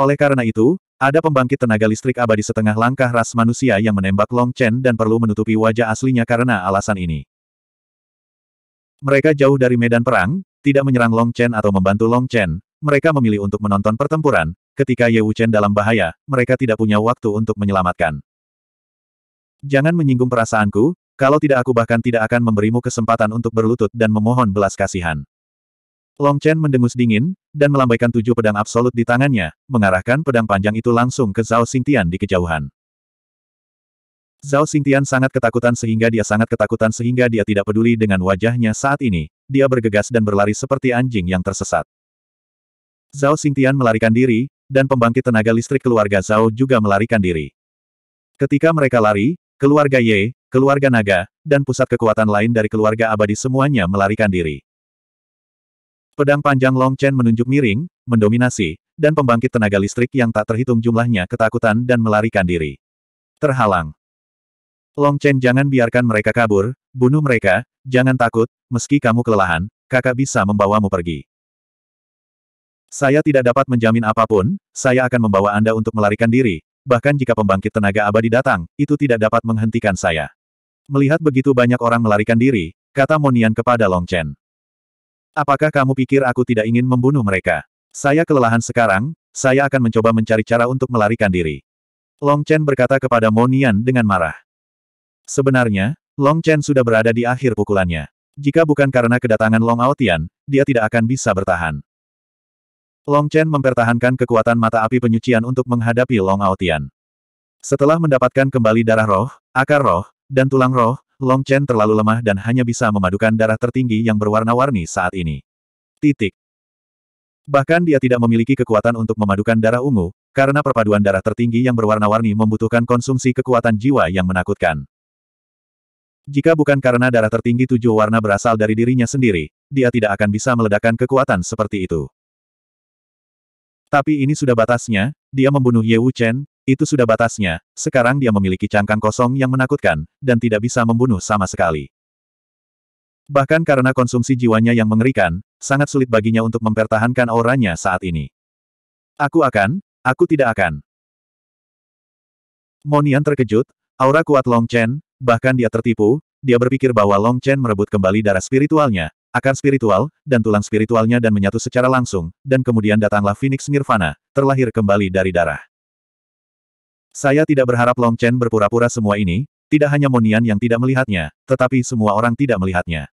Oleh karena itu, ada pembangkit tenaga listrik abadi setengah langkah ras manusia yang menembak Long Chen dan perlu menutupi wajah aslinya karena alasan ini. Mereka jauh dari medan perang, tidak menyerang Long Chen atau membantu Long Chen, mereka memilih untuk menonton pertempuran, ketika Ye Wu Chen dalam bahaya, mereka tidak punya waktu untuk menyelamatkan. Jangan menyinggung perasaanku, kalau tidak aku bahkan tidak akan memberimu kesempatan untuk berlutut dan memohon belas kasihan. Long Chen mendengus dingin, dan melambaikan tujuh pedang absolut di tangannya, mengarahkan pedang panjang itu langsung ke Zhao Xingtian di kejauhan. Zhao Xingtian sangat ketakutan sehingga dia sangat ketakutan sehingga dia tidak peduli dengan wajahnya saat ini, dia bergegas dan berlari seperti anjing yang tersesat. Zhao Xingtian melarikan diri, dan pembangkit tenaga listrik keluarga Zhao juga melarikan diri. Ketika mereka lari, keluarga Ye, keluarga naga, dan pusat kekuatan lain dari keluarga abadi semuanya melarikan diri. Pedang panjang Long Chen menunjuk miring, mendominasi, dan pembangkit tenaga listrik yang tak terhitung jumlahnya ketakutan dan melarikan diri. Terhalang. Long Chen jangan biarkan mereka kabur, bunuh mereka, jangan takut, meski kamu kelelahan, kakak bisa membawamu pergi. Saya tidak dapat menjamin apapun, saya akan membawa Anda untuk melarikan diri, bahkan jika pembangkit tenaga abadi datang, itu tidak dapat menghentikan saya. Melihat begitu banyak orang melarikan diri, kata Monian kepada Long Chen. Apakah kamu pikir aku tidak ingin membunuh mereka? Saya kelelahan sekarang, saya akan mencoba mencari cara untuk melarikan diri. Long Chen berkata kepada Monian dengan marah. Sebenarnya, Long Chen sudah berada di akhir pukulannya. Jika bukan karena kedatangan Long Aotian, dia tidak akan bisa bertahan. Long Chen mempertahankan kekuatan mata api penyucian untuk menghadapi Long Aotian. Setelah mendapatkan kembali darah roh, akar roh, dan tulang roh, Long Chen terlalu lemah dan hanya bisa memadukan darah tertinggi yang berwarna-warni saat ini. Titik. Bahkan dia tidak memiliki kekuatan untuk memadukan darah ungu, karena perpaduan darah tertinggi yang berwarna-warni membutuhkan konsumsi kekuatan jiwa yang menakutkan. Jika bukan karena darah tertinggi tujuh warna berasal dari dirinya sendiri, dia tidak akan bisa meledakkan kekuatan seperti itu. Tapi ini sudah batasnya, dia membunuh Ye Wu Chen, itu sudah batasnya, sekarang dia memiliki cangkang kosong yang menakutkan, dan tidak bisa membunuh sama sekali. Bahkan karena konsumsi jiwanya yang mengerikan, sangat sulit baginya untuk mempertahankan auranya saat ini. Aku akan, aku tidak akan. Monian terkejut, aura kuat Long Chen, bahkan dia tertipu, dia berpikir bahwa Long Chen merebut kembali darah spiritualnya, akar spiritual, dan tulang spiritualnya dan menyatu secara langsung, dan kemudian datanglah Phoenix Nirvana, terlahir kembali dari darah. Saya tidak berharap Long Chen berpura-pura semua ini, tidak hanya Monian yang tidak melihatnya, tetapi semua orang tidak melihatnya.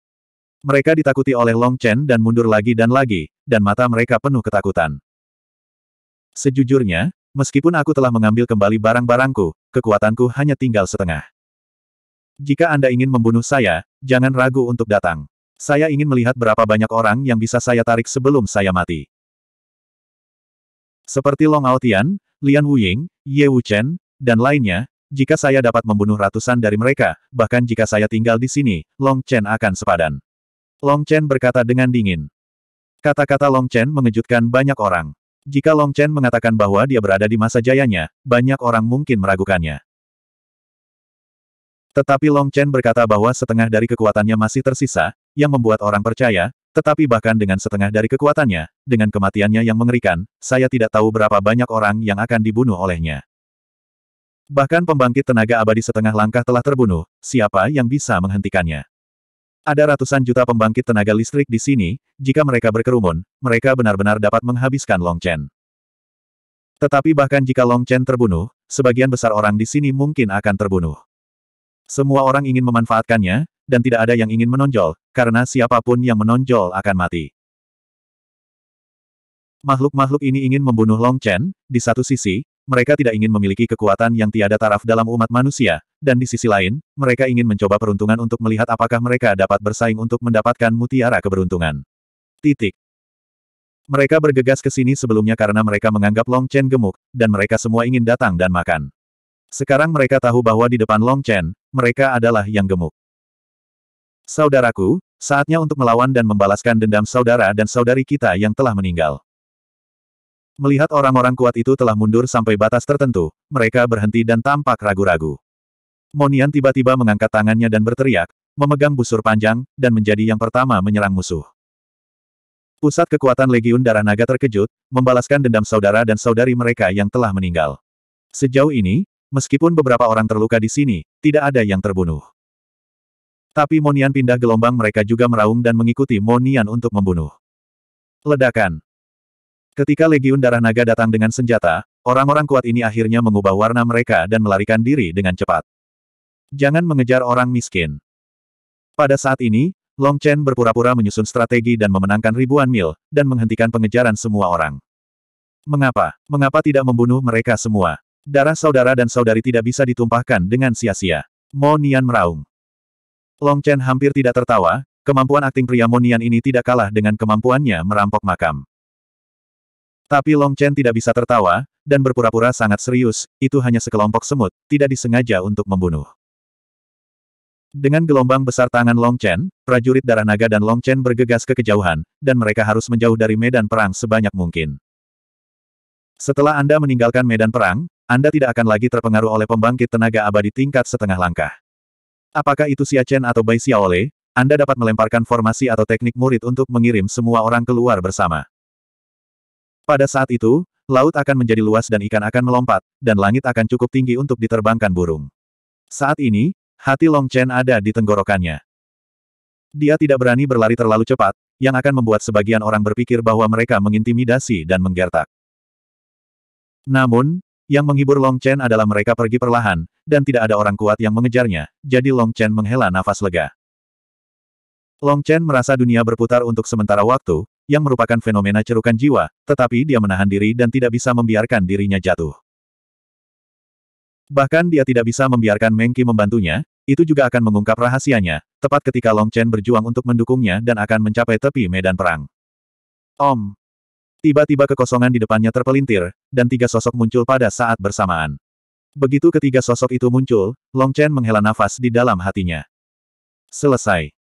Mereka ditakuti oleh Long Chen dan mundur lagi dan lagi, dan mata mereka penuh ketakutan. Sejujurnya, meskipun aku telah mengambil kembali barang-barangku, kekuatanku hanya tinggal setengah. Jika Anda ingin membunuh saya, jangan ragu untuk datang. Saya ingin melihat berapa banyak orang yang bisa saya tarik sebelum saya mati. Seperti Long Aotian, Lian Wuying, Ye Wuchen, dan lainnya, jika saya dapat membunuh ratusan dari mereka, bahkan jika saya tinggal di sini, Long Chen akan sepadan. Long Chen berkata dengan dingin. Kata-kata Long Chen mengejutkan banyak orang. Jika Long Chen mengatakan bahwa dia berada di masa jayanya, banyak orang mungkin meragukannya. Tetapi Long Chen berkata bahwa setengah dari kekuatannya masih tersisa, yang membuat orang percaya tetapi bahkan dengan setengah dari kekuatannya, dengan kematiannya yang mengerikan, saya tidak tahu berapa banyak orang yang akan dibunuh olehnya. Bahkan pembangkit tenaga abadi setengah langkah telah terbunuh, siapa yang bisa menghentikannya? Ada ratusan juta pembangkit tenaga listrik di sini, jika mereka berkerumun, mereka benar-benar dapat menghabiskan Long Chen. Tetapi bahkan jika Long Chen terbunuh, sebagian besar orang di sini mungkin akan terbunuh. Semua orang ingin memanfaatkannya, dan tidak ada yang ingin menonjol, karena siapapun yang menonjol akan mati. Makhluk-makhluk ini ingin membunuh Long Chen, di satu sisi, mereka tidak ingin memiliki kekuatan yang tiada taraf dalam umat manusia, dan di sisi lain, mereka ingin mencoba peruntungan untuk melihat apakah mereka dapat bersaing untuk mendapatkan mutiara keberuntungan. Titik. Mereka bergegas ke sini sebelumnya karena mereka menganggap Long Chen gemuk, dan mereka semua ingin datang dan makan. Sekarang mereka tahu bahwa di depan Long Chen, mereka adalah yang gemuk. Saudaraku, saatnya untuk melawan dan membalaskan dendam saudara dan saudari kita yang telah meninggal. Melihat orang-orang kuat itu telah mundur sampai batas tertentu, mereka berhenti dan tampak ragu-ragu. Monian tiba-tiba mengangkat tangannya dan berteriak, memegang busur panjang, dan menjadi yang pertama menyerang musuh. Pusat kekuatan Legiun Darah Naga terkejut, membalaskan dendam saudara dan saudari mereka yang telah meninggal. Sejauh ini, meskipun beberapa orang terluka di sini, tidak ada yang terbunuh. Tapi Monian pindah gelombang mereka juga meraung dan mengikuti Monian untuk membunuh. Ledakan. Ketika Legiun Darah Naga datang dengan senjata, orang-orang kuat ini akhirnya mengubah warna mereka dan melarikan diri dengan cepat. Jangan mengejar orang miskin. Pada saat ini, Long Chen berpura-pura menyusun strategi dan memenangkan ribuan mil, dan menghentikan pengejaran semua orang. Mengapa? Mengapa tidak membunuh mereka semua? Darah saudara dan saudari tidak bisa ditumpahkan dengan sia-sia. Mo Nian meraung. Long Chen hampir tidak tertawa, kemampuan akting pria Monian ini tidak kalah dengan kemampuannya merampok makam. Tapi Long Chen tidak bisa tertawa, dan berpura-pura sangat serius, itu hanya sekelompok semut, tidak disengaja untuk membunuh. Dengan gelombang besar tangan Long Chen, prajurit darah naga dan Long Chen bergegas ke kejauhan, dan mereka harus menjauh dari medan perang sebanyak mungkin. Setelah Anda meninggalkan medan perang, Anda tidak akan lagi terpengaruh oleh pembangkit tenaga abadi tingkat setengah langkah. Apakah itu Xia Chen atau Bai Xiaole, Anda dapat melemparkan formasi atau teknik murid untuk mengirim semua orang keluar bersama. Pada saat itu, laut akan menjadi luas dan ikan akan melompat, dan langit akan cukup tinggi untuk diterbangkan burung. Saat ini, hati Long Chen ada di tenggorokannya. Dia tidak berani berlari terlalu cepat, yang akan membuat sebagian orang berpikir bahwa mereka mengintimidasi dan menggertak. Namun, yang menghibur Long Chen adalah mereka pergi perlahan, dan tidak ada orang kuat yang mengejarnya, jadi Long Chen menghela nafas lega. Long Chen merasa dunia berputar untuk sementara waktu, yang merupakan fenomena cerukan jiwa, tetapi dia menahan diri dan tidak bisa membiarkan dirinya jatuh. Bahkan dia tidak bisa membiarkan Mengki membantunya, itu juga akan mengungkap rahasianya, tepat ketika Long Chen berjuang untuk mendukungnya dan akan mencapai tepi medan perang. Om, Tiba-tiba kekosongan di depannya terpelintir, dan tiga sosok muncul pada saat bersamaan. Begitu ketiga sosok itu muncul, Long Chen menghela nafas di dalam hatinya. Selesai.